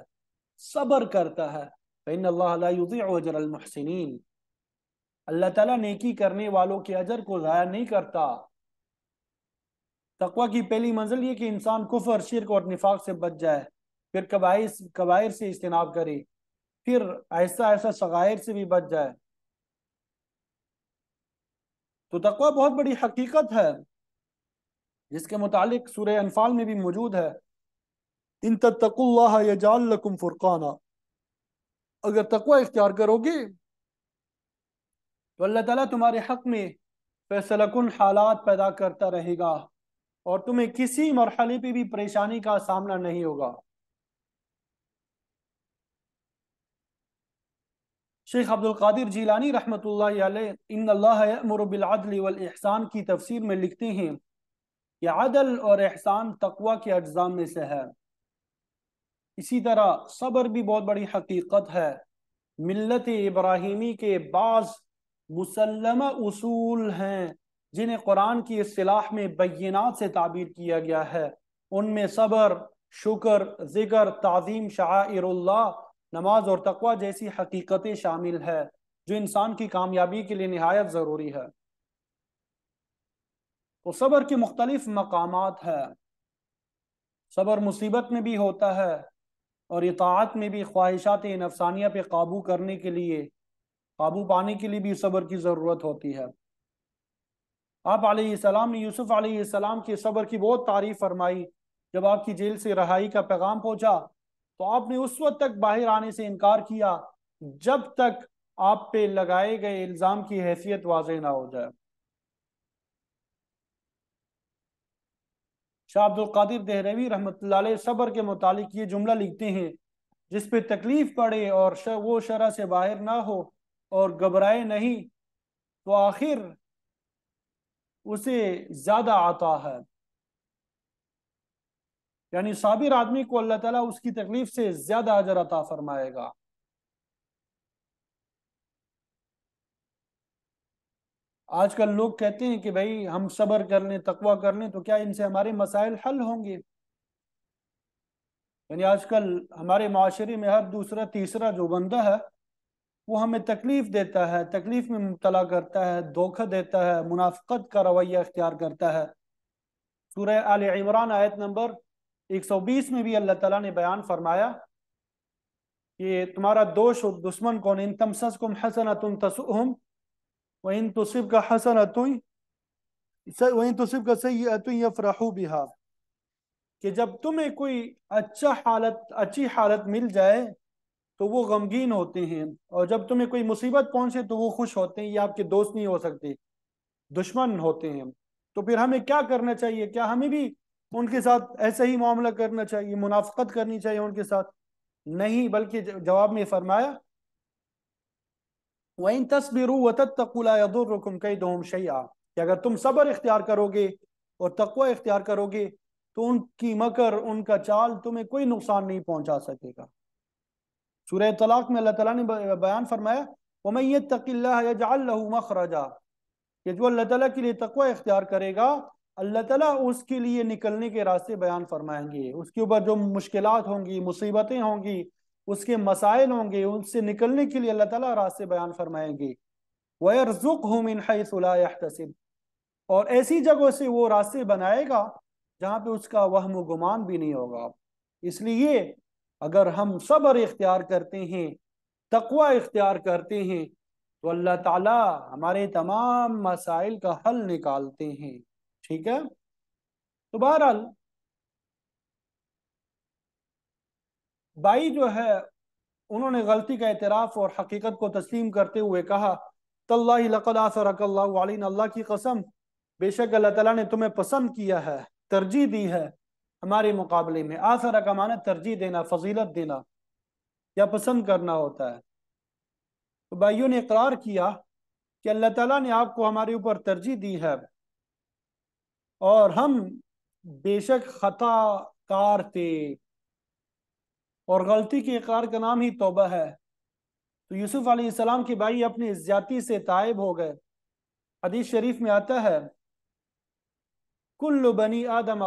صبر کرتا ہے فَإِنَّ اللَّهَ لَا يُضِعُ عَجْرَ الْمُحْسِنِينَ اللہ تعالیٰ نیکی کرنے والوں کے عجر کو ضائع نہیں کرتا تقوی کی پہلی منزل یہ کہ انسان کفر شرک اور نفاق سے بچ جائے پھر کبائر سے استناب کرے پھر ایسا ایسا سغائر سے بھی بچ جائے تو تقوی بہت بڑی حقیقت ہے جس کے متعلق سورہ انفال میں بھی موجود ہے ان تتق اللہ یجعل لکم فرقانا اگر تقوی اختیار کرو گے تو اللہ تعالیٰ تمہارے حق میں فیصلہ کن حالات پیدا کرتا رہے گا اور تمہیں کسی مرحلے پہ بھی پریشانی کا سامنا نہیں ہوگا شیخ عبدالقادر جیلانی رحمۃ اللہ علیہ ان اللہ بالعدل والاحسان کی تفسیر میں لکھتے ہیں کہ عدل اور احسان تقوا کے اجزام میں سے ہے اسی طرح صبر بھی بہت بڑی حقیقت ہے ملت ابراہیمی کے بعض مسلمہ اصول ہیں جنہیں قرآن کی اصطلاح میں بینات سے تعبیر کیا گیا ہے ان میں صبر شکر ذکر تعظیم شعائر اللہ نماز اور تقوی جیسی حقیقتیں شامل ہے جو انسان کی کامیابی کے لیے نہایت ضروری ہے تو صبر کے مختلف مقامات ہے صبر مصیبت میں بھی ہوتا ہے اور اطاعت میں بھی خواہشات نفسانیہ پہ قابو کرنے کے لیے قابو پانے کے لیے بھی صبر کی ضرورت ہوتی ہے آپ علیہ السلام نے یوسف علیہ السلام کے صبر کی بہت تعریف فرمائی جب آپ کی جیل سے رہائی کا پیغام پہنچا تو آپ نے اس وقت تک باہر آنے سے انکار کیا جب تک آپ پہ لگائے گئے الزام کی حیثیت واضح نہ ہو جائے شاہ القادر دہروی رحمۃ اللہ علیہ صبر کے متعلق یہ جملہ لکھتے ہیں جس پہ تکلیف پڑے اور وہ شرح سے باہر نہ ہو اور گھبرائے نہیں تو آخر اسے زیادہ آتا ہے یعنی صابر آدمی کو اللہ تعالیٰ اس کی تکلیف سے زیادہ اجر عطا فرمائے گا آج کل لوگ کہتے ہیں کہ بھائی ہم صبر کر لیں تقوی کر لیں تو کیا ان سے ہمارے مسائل حل ہوں گے یعنی آج کل ہمارے معاشرے میں ہر دوسرا تیسرا جو بندہ ہے وہ ہمیں تکلیف دیتا ہے تکلیف میں مبتلا کرتا ہے دھوکہ دیتا ہے منافقت کا رویہ اختیار کرتا ہے سورہ آل عمران آیت نمبر ایک سو بیس میں بھی اللہ تعالیٰ نے بیان فرمایا کہ تمہارا دوش کون ان کہ جب تمہیں کوئی اچھا حالت اچھی حالت مل جائے تو وہ غمگین ہوتے ہیں اور جب تمہیں کوئی مصیبت پہنچے تو وہ خوش ہوتے ہیں یہ آپ کے دوست نہیں ہو سکتے دشمن ہوتے ہیں تو پھر ہمیں کیا کرنا چاہیے کیا ہمیں بھی ان کے ساتھ ایسا ہی معاملہ کرنا چاہیے منافقت کرنی چاہیے ان کے ساتھ نہیں بلکہ جواب میں فرمایا وَإِن تَصْبِرُوا وَتَتَّقُوا لَا يَضُرُّكُمْ كَيْدُهُمْ کہ اگر تم صبر اختیار کرو گے اور تقوی اختیار کرو گے تو ان کی مکر ان کا چال تمہیں کوئی نقصان نہیں پہنچا سکے گا سورہ طلاق میں اللہ تعالیٰ نے بیان فرمایا يَتَّقِ اللَّهَ يَجْعَلْ لَهُ مَخْرَجًا کہ جو اللہ تعالیٰ کے لیے اختیار کرے گا اللہ تعالیٰ اس کے لیے نکلنے کے راستے بیان فرمائیں گے اس کے اوپر جو مشکلات ہوں گی مصیبتیں ہوں گی اس کے مسائل ہوں گے ان سے نکلنے کے لیے اللہ تعالیٰ راستے بیان فرمائیں گے مِنْ حَيْثُ لَا يَحْتَسِبْ اور ایسی جگہ سے وہ راستے بنائے گا جہاں پہ اس کا وہم و گمان بھی نہیں ہوگا اس لیے اگر ہم صبر اختیار کرتے ہیں تقوی اختیار کرتے ہیں تو اللہ تعالیٰ ہمارے تمام مسائل کا حل نکالتے ہیں ٹھیک ہے تو بہرحال بھائی جو ہے انہوں نے غلطی کا اعتراف اور حقیقت کو تسلیم کرتے ہوئے کہا طلّہ اللہ کی قسم بے شک اللہ تعالیٰ نے تمہیں پسند کیا ہے ترجیح دی ہے ہمارے مقابلے میں آثر کا معنی ترجیح دینا فضیلت دینا یا پسند کرنا ہوتا ہے تو بائیوں نے اقرار کیا کہ اللہ تعالیٰ نے آپ کو ہمارے اوپر ترجیح دی ہے اور ہم بے شک خطا کار تھے اور غلطی کے اقرار کا نام ہی توبہ ہے تو یوسف علیہ السلام کے بھائی اپنی زیادتی سے تائب ہو گئے حدیث شریف میں آتا ہے کل بنی آدم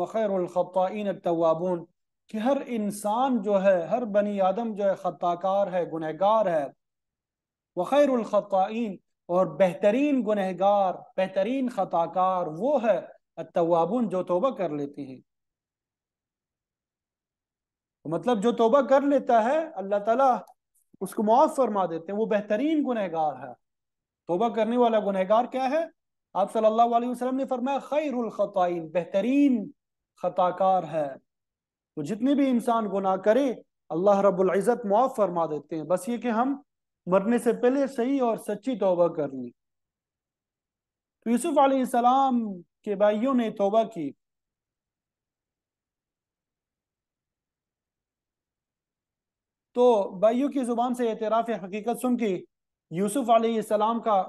وخیر التوابون کہ ہر انسان جو ہے ہر بنی آدم جو ہے خطاکار کار ہے گنہگار ہے وخیر الخطائین اور بہترین گنہگار بہترین خطا کار وہ ہے التوابون جو توبہ کر لیتے ہیں مطلب جو توبہ کر لیتا ہے اللہ تعالیٰ اس کو معاف فرما دیتے ہیں وہ بہترین گنہگار ہے توبہ کرنے والا گنہگار کیا ہے آپ صلی اللہ علیہ وسلم نے فرمایا خیر الخطائین بہترین خطاکار کار ہے تو جتنے بھی انسان گناہ کرے اللہ رب العزت معاف فرما دیتے ہیں بس یہ کہ ہم مرنے سے پہلے صحیح اور سچی توبہ کر لی یوسف علیہ السلام کے بھائیوں نے توبہ کی تو بھائیوں کی زبان سے اعتراف حقیقت سن یوسف علیہ السلام کا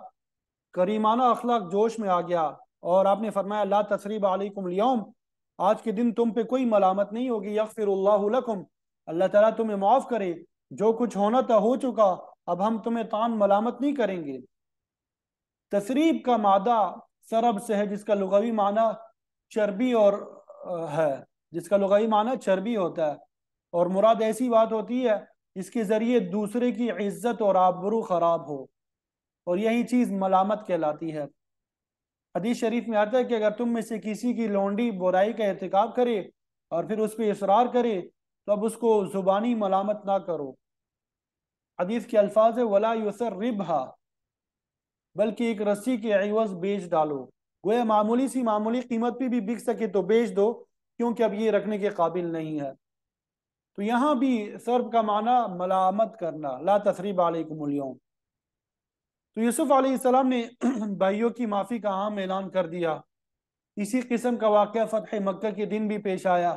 کریمانہ اخلاق جوش میں آ گیا اور آپ نے فرمایا اللہ تصریب علیکم الیوم آج کے دن تم پہ کوئی ملامت نہیں ہوگی یغفر اللہ لکم اللہ تعالیٰ تمہیں معاف کرے جو کچھ ہونا تھا ہو چکا اب ہم تمہیں تان ملامت نہیں کریں گے تصریب کا مادہ سرب سے ہے جس کا لغوی معنی چربی اور ہے جس کا لغوی معنی چربی ہوتا ہے اور مراد ایسی بات ہوتی ہے جس کے ذریعے دوسرے کی عزت اور آبرو خراب ہو اور یہی چیز ملامت کہلاتی ہے حدیث شریف میں آتا ہے کہ اگر تم میں سے کسی کی لونڈی برائی کا ارتکاب کرے اور پھر اس پہ اصرار کرے تو اب اس کو زبانی ملامت نہ کرو حدیث کے الفاظ ہے بلکہ ایک رسی کے عوض بیچ ڈالو معمولی سی معمولی قیمت پہ بھی بک سکے تو بیچ دو کیونکہ اب یہ رکھنے کے قابل نہیں ہے تو یہاں بھی کا معنی ملامت کرنا لا تصریب علیکم اليوم تو یوسف علیہ السلام نے بھائیوں کی معافی کا عام اعلان کر دیا اسی قسم کا واقعہ فتح مکہ کے دن بھی پیش آیا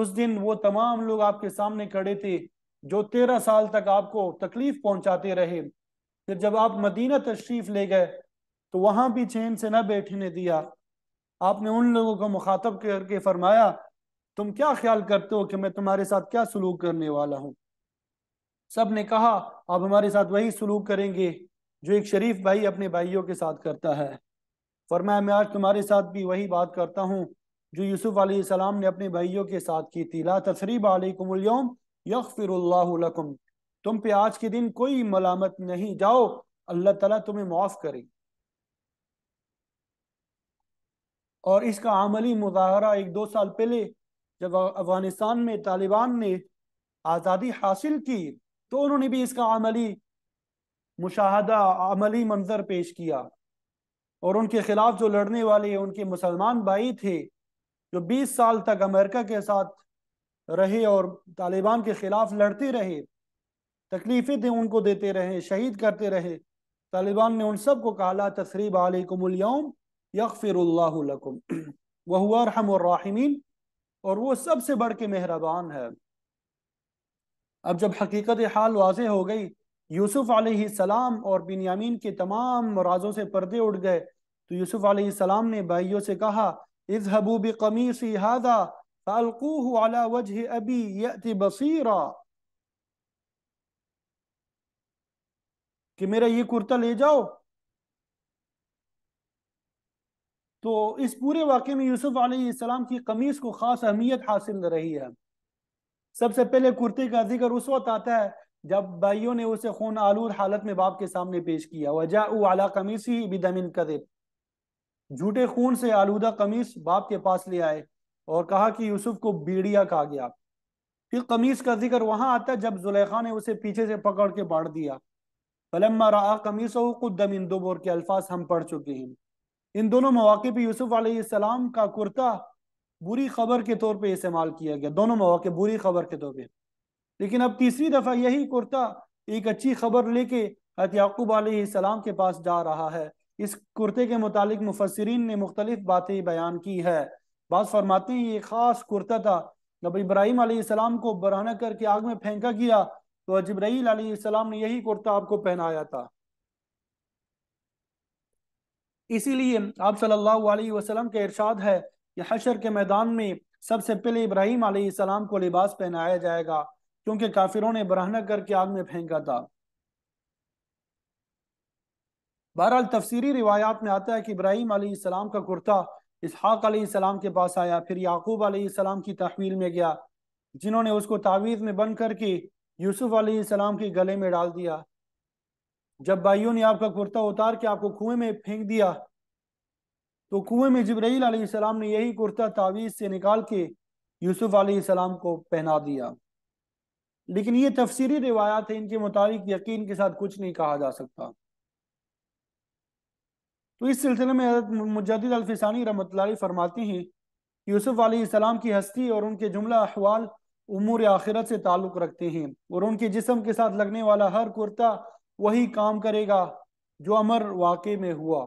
اس دن وہ تمام لوگ آپ کے سامنے کھڑے تھے جو تیرہ سال تک آپ کو تکلیف پہنچاتے رہے پھر جب آپ مدینہ تشریف لے گئے تو وہاں بھی چین سے نہ بیٹھنے دیا آپ نے ان لوگوں کو مخاطب کر کے فرمایا تم کیا خیال کرتے ہو کہ میں تمہارے ساتھ کیا سلوک کرنے والا ہوں سب نے کہا آپ ہمارے ساتھ وہی سلوک کریں گے جو ایک شریف بھائی اپنے بھائیوں کے ساتھ کرتا ہے فرمایا میں آج تمہارے ساتھ بھی وہی بات کرتا ہوں جو یوسف علیہ السلام نے اپنے بھائیوں کے ساتھ کی تھی لا تصریب علیکم الیوم یغفر اللہ لکم تم پہ آج کے دن کوئی ملامت نہیں جاؤ اللہ تعالیٰ تمہیں معاف کرے اور اس کا عملی مظاہرہ ایک دو سال پہلے جب افغانستان میں طالبان نے آزادی حاصل کی تو انہوں نے بھی اس کا عملی مشاہدہ عملی منظر پیش کیا اور ان کے خلاف جو لڑنے والے ان کے مسلمان بھائی تھے جو بیس سال تک امریکہ کے ساتھ رہے اور طالبان کے خلاف لڑتے رہے تکلیفیں دیں ان کو دیتے رہے شہید کرتے رہے طالبان نے ان سب کو کہا لا تصریب علیکم الیوم یغفر اللہ لکم وہو ارحم الراحمین اور وہ سب سے بڑھ کے مہربان ہے اب جب حقیقت حال واضح ہو گئی یوسف علیہ السلام اور بن یامین کے تمام رازوں سے پردے اٹھ گئے تو یوسف علیہ السلام نے بھائیوں سے کہا اذهبوا بقمیصی هذا فَأَلْقُوهُ عَلَى وَجْهِ أَبِي يَأْتِ بَصِيرًا کہ میرا یہ کرتا لے جاؤ تو اس پورے واقعے میں یوسف علیہ السلام کی قمیص کو خاص اہمیت حاصل رہی ہے سب سے پہلے کرتے کا ذکر اس وقت آتا ہے جب بھائیوں نے اسے خون آلود حالت میں باپ کے سامنے پیش کیا وَجَعُوا عَلَى قَمِيسِ بِدَمِنْ كَذِبٍ جھوٹے خون سے آلودہ قمیص باپ کے پاس لے آئے اور کہا کہ یوسف کو بیڑیا کہا گیا پھر قمیص کا ذکر وہاں آتا ہے جب زلیخا نے اسے پیچھے سے پکڑ کے بانٹ دیا قلم قمیص الفاظ ہم پڑھ چکے ہیں ان دونوں مواقع پہ یوسف علیہ السلام کا کرتا بری خبر کے طور پہ استعمال کیا گیا دونوں مواقع بری خبر کے طور پہ لیکن اب تیسری دفعہ یہی کرتا ایک اچھی خبر لے کے یعقوب علیہ السلام کے پاس جا رہا ہے اس کرتے کے متعلق مفسرین نے مختلف باتیں بیان کی ہے بعض فرماتے ہیں یہ خاص کرتا تھا جب ابراہیم علیہ السلام کو برہنہ کر کے آگ میں پھینکا گیا تو جبرائیل علیہ السلام نے یہی کرتا آپ کو پہنایا تھا اسی لیے آپ صلی اللہ علیہ وسلم کا ارشاد ہے کہ حشر کے میدان میں سب سے پہلے ابراہیم علیہ السلام کو لباس پہنایا جائے گا کیونکہ کافروں نے برہنہ کر کے آگ میں پھینکا تھا بہرحال تفسیری روایات میں آتا ہے کہ ابراہیم علیہ السلام کا کرتا اسحاق علیہ السلام کے پاس آیا پھر یعقوب علیہ السلام کی تحویل میں گیا جنہوں نے اس کو تعویذ میں بند کر کے یوسف علیہ السلام کے گلے میں ڈال دیا جب بھائیوں نے آپ کا کرتا اتار کے آپ کو کنویں میں پھینک دیا تو کنویں میں جبرائیل علیہ السلام نے یہی کرتا تعویذ سے نکال کے یوسف علیہ السلام کو پہنا دیا لیکن یہ تفسیری روایات ہیں ان کے مطابق یقین کے ساتھ کچھ نہیں کہا جا سکتا تو اس سلسلے میں حضرت مجدد الفسانی رحمت علیہ فرماتی ہیں یوسف علیہ السلام کی ہستی اور ان کے جملہ احوال امور آخرت سے تعلق رکھتے ہیں اور ان کے جسم کے ساتھ لگنے والا ہر کرتا وہی کام کرے گا جو امر واقع میں ہوا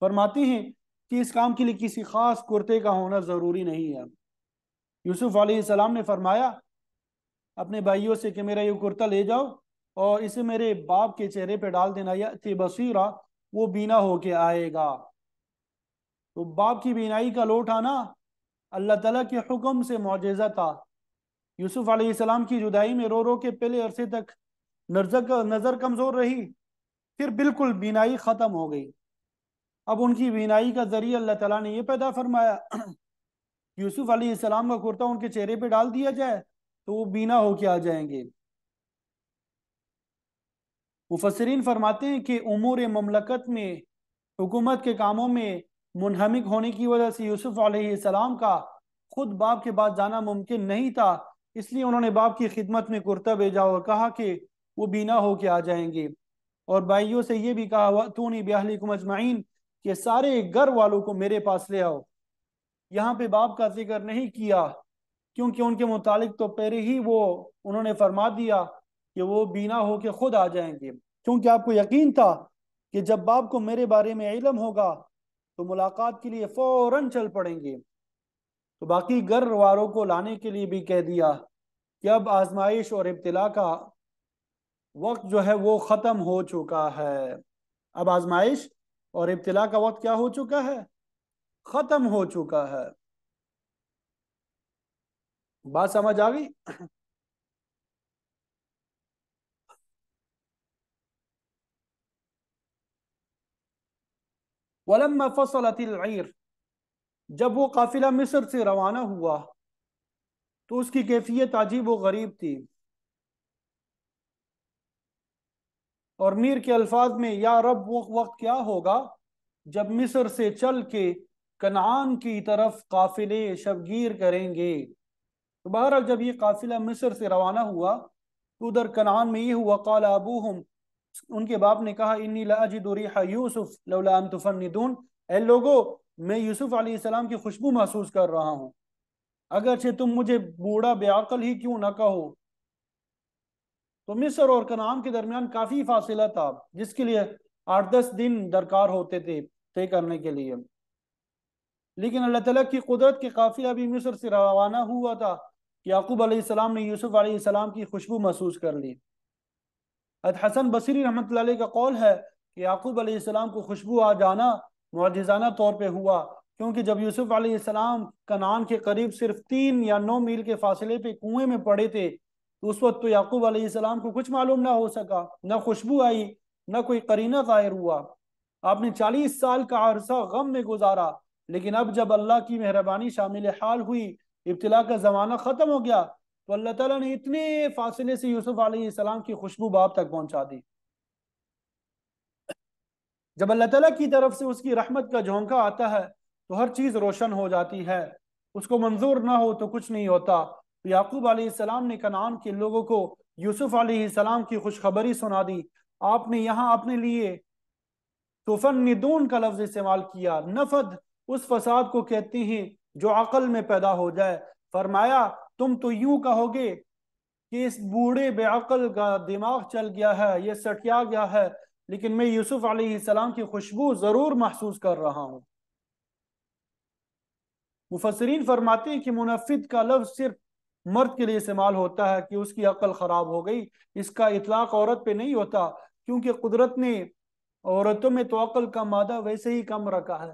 فرماتی ہیں کہ اس کام کے لیے کسی خاص کرتے کا ہونا ضروری نہیں ہے یوسف علیہ السلام نے فرمایا اپنے بھائیوں سے کہ میرا یہ کرتا لے جاؤ اور اسے میرے باپ کے چہرے پہ ڈال دینا یا بصیرہ وہ بینا ہو کے آئے گا تو باپ کی بینائی کا لوٹ آنا اللہ تعالیٰ کے حکم سے معجزہ تھا یوسف علیہ السلام کی جدائی میں رو رو کے پہلے عرصے تک نظر کمزور رہی پھر بالکل بینائی ختم ہو گئی اب ان کی بینائی کا ذریعہ اللہ تعالیٰ نے یہ پیدا فرمایا یوسف علیہ السلام کا کرتا ان کے چہرے پہ ڈال دیا جائے تو وہ بینا ہو کے آ جائیں گے مفسرین فرماتے ہیں کہ امور مملکت میں حکومت کے کاموں میں منہمک ہونے کی وجہ سے یوسف علیہ السلام کا خود باپ کے پاس جانا ممکن نہیں تھا اس لیے انہوں نے باپ کی خدمت میں کرتا بھیجا اور کہا کہ وہ بینا ہو کے آ جائیں گے اور بھائیوں سے یہ بھی کہا وَأْتُونِ تو نہیں کہ سارے گھر والوں کو میرے پاس لے آؤ یہاں پہ باپ کا ذکر نہیں کیا کیونکہ ان کے متعلق تو پہلے ہی وہ انہوں نے فرما دیا کہ وہ بینا ہو کے خود آ جائیں گے کیونکہ آپ کو یقین تھا کہ جب باپ کو میرے بارے میں علم ہوگا تو ملاقات کے لیے فوراً چل پڑیں گے تو باقی گرواروں کو لانے کے لیے بھی کہہ دیا کہ اب آزمائش اور ابتلا کا وقت جو ہے وہ ختم ہو چکا ہے اب آزمائش اور ابتلا کا وقت کیا ہو چکا ہے ختم ہو چکا ہے بات سمجھ آ گئی ولما فصلت العیر جب وہ قافلہ مصر سے روانہ ہوا تو اس کی کیفیت عجیب و غریب تھی اور میر کے الفاظ میں یا رب وہ وقت کیا ہوگا جب مصر سے چل کے کنعان کی طرف قافلے شبگیر کریں گے تو بہرحال جب یہ قافلہ مصر سے روانہ ہوا تو ادھر کنعان میں یہ ہوا قال ابوہم ان کے باپ نے کہا انی ریح یوسف لولا ان تفندون اے لوگو میں یوسف علیہ السلام کی خوشبو محسوس کر رہا ہوں اگرچہ تم مجھے بوڑھا بے عقل ہی کیوں نہ کہو تو مصر اور کنام کے درمیان کافی فاصلہ تھا جس کے لیے آٹھ دس دن درکار ہوتے تھے کرنے کے لیے لیکن اللہ تعالیٰ کی قدرت کے قافلہ بھی مصر سے روانہ ہوا تھا کہ یعقوب علیہ السلام نے یوسف علیہ السلام کی خوشبو محسوس کر لی حسن بصری رحمت اللہ علیہ کا قول ہے کہ یعقوب علیہ السلام کو خوشبو آ جانا معجزانہ طور پہ ہوا کیونکہ جب یوسف علیہ السلام کنان کے قریب صرف تین یا نو میل کے فاصلے پہ کنویں میں پڑے تھے تو اس وقت تو یعقوب علیہ السلام کو کچھ معلوم نہ ہو سکا نہ خوشبو آئی نہ کوئی قرینہ ظاہر ہوا آپ نے چالیس سال کا عرصہ غم میں گزارا لیکن اب جب اللہ کی مہربانی شامل حال ہوئی ابتلا کا زمانہ ختم ہو گیا تو اللہ تعالیٰ نے اتنے فاصلے سے یوسف علیہ السلام کی خوشبو باپ تک پہنچا دی جب اللہ تعالیٰ کی طرف سے اس کی رحمت کا جھونکا آتا ہے تو ہر چیز روشن ہو جاتی ہے اس کو منظور نہ ہو تو تو کچھ نہیں ہوتا یعقوب علیہ السلام نے کنان کے لوگوں کو یوسف علیہ السلام کی خوشخبری سنا دی آپ نے یہاں اپنے لیے توفن ندون کا لفظ استعمال کیا نفد اس فساد کو کہتی ہیں جو عقل میں پیدا ہو جائے فرمایا تم تو یوں کہو گے کہ اس بوڑھے بے عقل کا دماغ چل گیا ہے یہ سٹیا گیا ہے لیکن میں یوسف علیہ السلام کی خوشبو ضرور محسوس کر رہا ہوں مفسرین فرماتے ہیں کہ منفد کا لفظ صرف مرد کے لیے استعمال ہوتا ہے کہ اس کی عقل خراب ہو گئی اس کا اطلاق عورت پہ نہیں ہوتا کیونکہ قدرت نے عورتوں میں تو عقل کا مادہ ویسے ہی کم رکھا ہے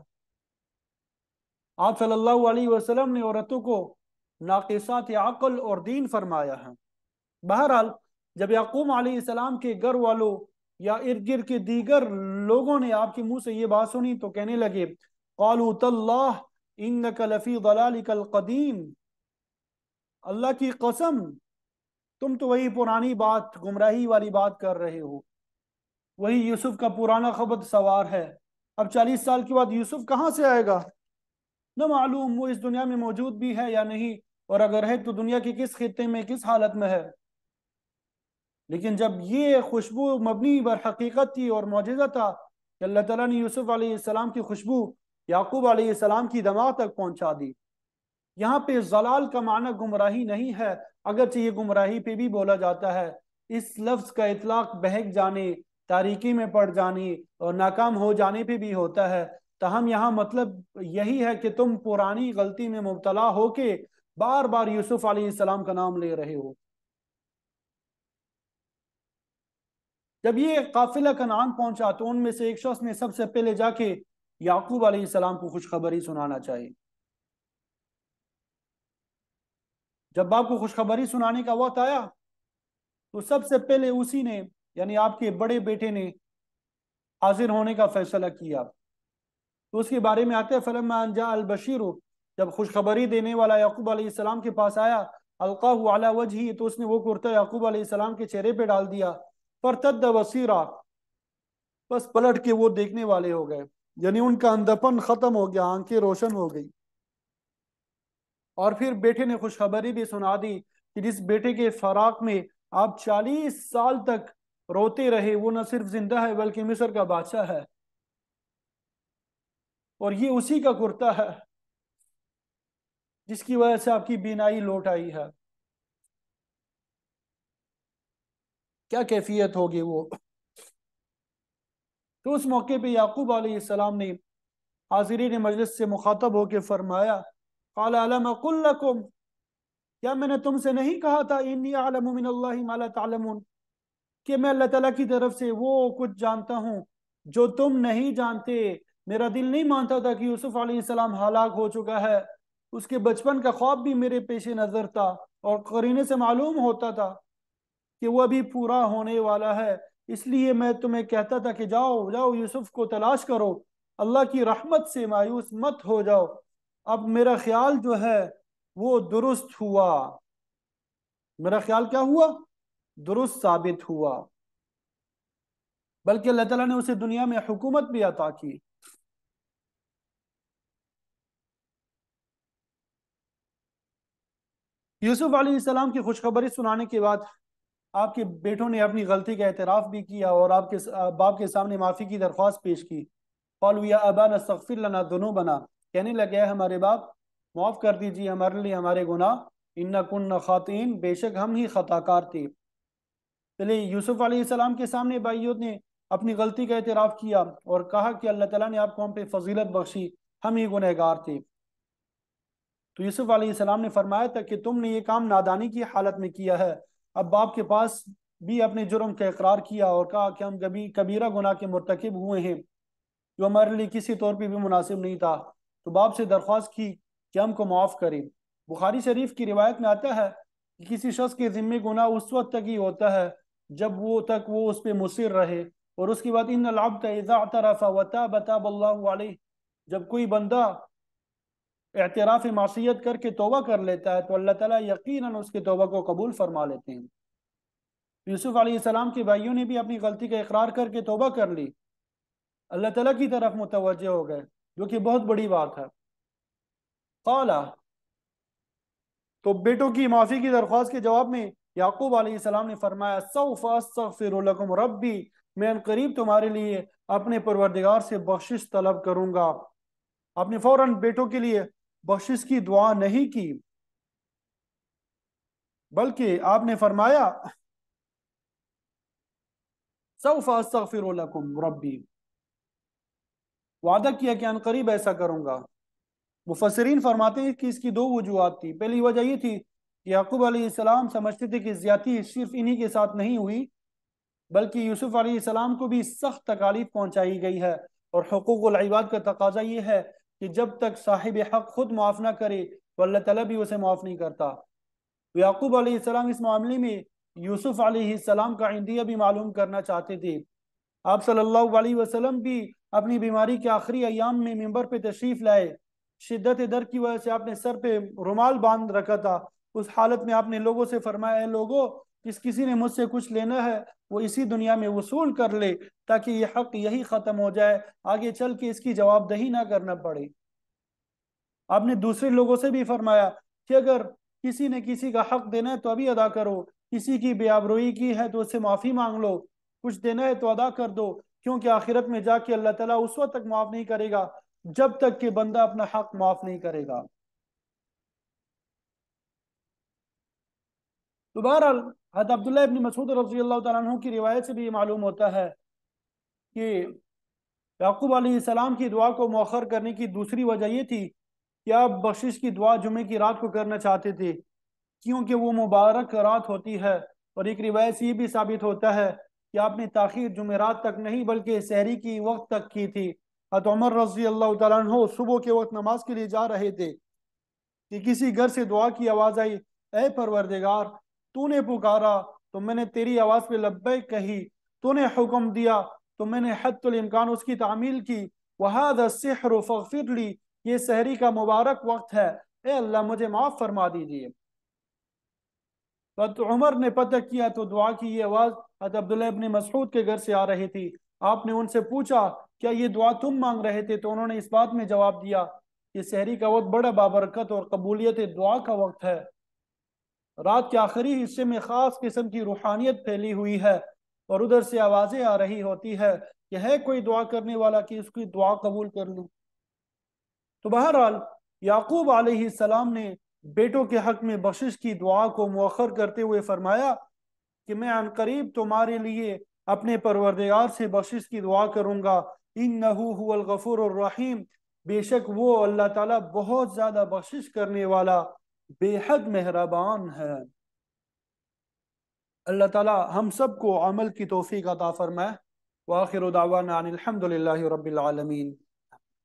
آپ صلی اللہ علیہ وسلم نے عورتوں کو ناقصات عقل اور دین فرمایا ہے بہرحال جب یعقوم علیہ السلام کے گھر والوں یا ارد گرد کے دیگر لوگوں نے آپ کے منہ سے یہ بات سنی تو کہنے لگے اللہ کی قسم تم تو وہی پرانی بات گمراہی والی بات کر رہے ہو وہی یوسف کا پرانا خبر سوار ہے اب چالیس سال کے بعد یوسف کہاں سے آئے گا نہ معلوم وہ اس دنیا میں موجود بھی ہے یا نہیں اور اگر ہے تو دنیا کے کس خطے میں کس حالت میں ہے لیکن جب یہ خوشبو مبنی بر حقیقت تھی اور معجزہ تھا کہ اللہ تعالیٰ نے یوسف علیہ السلام کی خوشبو یعقوب علیہ السلام کی دماغ تک پہنچا دی یہاں پہ زلال کا معنی گمراہی نہیں ہے اگرچہ یہ گمراہی پہ بھی بولا جاتا ہے اس لفظ کا اطلاق بہک جانے تاریکی میں پڑ جانے اور ناکام ہو جانے پہ بھی ہوتا ہے تاہم یہاں مطلب یہی ہے کہ تم پرانی غلطی میں مبتلا ہو کے بار بار یوسف علیہ السلام کا نام لے رہے ہو جب یہ قافلہ کا نام پہنچا تو ان میں سے ایک شخص نے سب سے پہلے جا کے یعقوب علیہ السلام کو خوشخبری سنانا چاہیے جب باپ کو خوشخبری سنانے کا وقت آیا تو سب سے پہلے اسی نے یعنی آپ کے بڑے بیٹے نے حاضر ہونے کا فیصلہ کیا تو اس کے بارے میں آتے فلم البشیر ہو جب خوشخبری دینے والا یعقوب علیہ السلام کے پاس آیا علی تو اس نے وہ کرتا یعقوب علیہ السلام کے چہرے پہ ڈال دیا پلٹ کے وہ دیکھنے والے ہو گئے یعنی ان کا اندپن ختم ہو گیا آنکھیں روشن ہو گئی اور پھر بیٹے نے خوشخبری بھی سنا دی کہ جس بیٹے کے فراق میں آپ چالیس سال تک روتے رہے وہ نہ صرف زندہ ہے بلکہ مصر کا بادشاہ ہے اور یہ اسی کا کرتا ہے جس کی وجہ سے آپ کی بینائی لوٹ آئی ہے کیا کیفیت ہوگی وہ تو اس موقع پہ یعقوب علیہ السلام نے حاضرین مجلس سے مخاطب ہو کے فرمایا کیا میں نے تم سے نہیں کہا تھا کہ میں اللہ تعالیٰ کی طرف سے وہ کچھ جانتا ہوں جو تم نہیں جانتے میرا دل نہیں مانتا تھا کہ یوسف علیہ السلام ہلاک ہو چکا ہے اس کے بچپن کا خواب بھی میرے پیش نظر تھا اور قرینے سے معلوم ہوتا تھا کہ وہ ابھی پورا ہونے والا ہے اس لیے میں تمہیں کہتا تھا کہ جاؤ جاؤ یوسف کو تلاش کرو اللہ کی رحمت سے مایوس مت ہو جاؤ اب میرا خیال جو ہے وہ درست ہوا میرا خیال کیا ہوا درست ثابت ہوا بلکہ اللہ تعالیٰ نے اسے دنیا میں حکومت بھی عطا کی یوسف علیہ السلام کی خوشخبری سنانے کے بعد آپ کے بیٹوں نے اپنی غلطی کا اعتراف بھی کیا اور آپ کے باپ کے سامنے معافی کی درخواست پیش کی قالو یا ابانا اللہ لنا دونوں بنا کہنے لگے ہمارے باپ معاف کر دیجیے ہمارے لیے ہمارے گناہ ان کن نہ خواتین بے شک ہم ہی خطا کار تھے چلے یوسف علیہ السلام کے سامنے بائیوت نے اپنی غلطی کا اعتراف کیا اور کہا کہ اللہ تعالیٰ نے آپ کو پہ فضیلت بخشی ہم ہی گنہگار تھے تو یوسف علیہ السلام نے فرمایا تھا کہ تم نے یہ کام نادانی کی حالت میں کیا ہے اب باپ کے پاس بھی اپنے جرم کا اقرار کیا اور کہا کہ ہم کبھی گناہ کے مرتکب ہوئے ہیں جو ہمارے لیے کسی طور پہ بھی مناسب نہیں تھا تو باپ سے درخواست کی کہ ہم کو معاف کریں بخاری شریف کی روایت میں آتا ہے کہ کسی شخص کے ذمہ گناہ اس وقت تک ہی ہوتا ہے جب وہ تک وہ اس پہ مصر رہے اور اس کے بعد ان اذا اعترف وتاب تاب اللہ علیہ جب کوئی بندہ اعتراف معصیت کر کے توبہ کر لیتا ہے تو اللہ تعالیٰ یقیناً اس توبہ کو قبول فرما لیتے ہیں یوسف علیہ السلام کے بھائیوں نے بھی اپنی غلطی کا اقرار کر کے توبہ کر لی اللہ تعالیٰ کی طرف متوجہ ہو گئے جو کہ بہت بڑی بات ہے قالا تو بیٹوں کی معافی کی درخواست کے جواب میں یعقوب علیہ السلام نے فرمایا سوف استغفر لکم ربی میں ان قریب تمہارے لیے اپنے پروردگار سے بخشش طلب کروں گا اپنے فوراً بیٹوں کے لیے بخشش کی دعا نہیں کی بلکہ آپ نے فرمایا سوف استغفر لکم ربی وعدہ کیا کہ ان قریب ایسا کروں گا مفسرین فرماتے ہیں کہ اس کی دو وجوہات تھی پہلی وجہ یہ تھی کہ یعقوب علیہ السلام سمجھتے تھے کہ زیادتی صرف انہی کے ساتھ نہیں ہوئی بلکہ یوسف علیہ السلام کو بھی سخت تکالیف پہنچائی گئی ہے اور حقوق العباد کا تقاضا یہ ہے کہ جب تک صاحب حق خود معاف نہ کرے تو اللہ تعالیٰ بھی اسے معاف نہیں کرتا یعقوب علیہ السلام اس معاملے میں یوسف علیہ السلام کا عندیہ بھی معلوم کرنا چاہتے تھے آپ صلی اللہ علیہ وسلم بھی اپنی بیماری کے آخری ایام میں ممبر پہ تشریف لائے شدت در کی وجہ سے آپ نے سر پہ رومال باندھ رکھا تھا اس حالت میں آپ نے لوگوں سے فرمایا ہے لوگوں جس کسی نے مجھ سے کچھ لینا ہے وہ اسی دنیا میں وصول کر لے تاکہ یہ حق یہی ختم ہو جائے آگے چل کے اس کی جواب دہی نہ کرنا پڑے آپ نے دوسرے لوگوں سے بھی فرمایا کہ اگر کسی نے کسی کا حق دینا ہے تو ابھی ادا کرو کسی کی آبروئی کی ہے تو اس سے معافی مانگ لو کچھ دینا ہے تو ادا کر دو کیونکہ آخرت میں جا کے اللہ تعالیٰ اس وقت تک معاف نہیں کرے گا جب تک کہ بندہ اپنا حق معاف نہیں کرے گا تو بہرحال عبداللہ ابن مسعود رضی اللہ تعالیٰ عنہ کی روایت سے بھی یہ معلوم ہوتا ہے کہ یعقوب علیہ السلام کی دعا کو مؤخر کرنے کی دوسری وجہ یہ تھی کہ آپ بخشش کی دعا جمعہ کی رات کو کرنا چاہتے تھے کیونکہ وہ مبارک رات ہوتی ہے اور ایک روایت سے یہ بھی ثابت ہوتا ہے کہ آپ نے تاخیر جمعہ رات تک نہیں بلکہ سحری کی وقت تک کی تھی حضرت عمر رضی اللہ تعالیٰ عنہ صبح کے وقت نماز کے لیے جا رہے تھے کہ کسی گھر سے دعا کی آواز آئی اے پروردگار تو نے پکارا تو میں نے تیری آواز پہ لبے کہی تو نے حکم دیا تو میں نے حد اس کی کی تعمیل وَهَذَا فَغْفِرْ لِي یہ کا مبارک وقت ہے اے اللہ مجھے معاف فرما دیجیے عمر نے پتہ کیا تو دعا کی یہ آواز عبداللہ ابن مسعود کے گھر سے آ رہی تھی آپ نے ان سے پوچھا کیا یہ دعا تم مانگ رہے تھے تو انہوں نے اس بات میں جواب دیا یہ سہری کا وقت بڑا بابرکت اور قبولیت دعا کا وقت ہے رات کے آخری حصے میں خاص قسم کی روحانیت پھیلی ہوئی ہے اور ادھر سے آوازیں آ رہی ہوتی ہے ہے کہ کہ کوئی دعا دعا کرنے والا اس کی قبول کر لوں تو بہرحال یعقوب علیہ السلام نے بیٹوں کے حق میں بخشش کی دعا کو مؤخر کرتے ہوئے فرمایا کہ میں قریب تمہارے لیے اپنے پروردگار سے بخشش کی دعا کروں گا انہو هو الغفور الرحیم بے شک وہ اللہ تعالیٰ بہت زیادہ بخشش کرنے والا بے حد مہربان ہے اللہ تعالی ہم سب کو عمل کی توفیق عطا فرمائے میں دعوانا الحمد للہ رب العالمین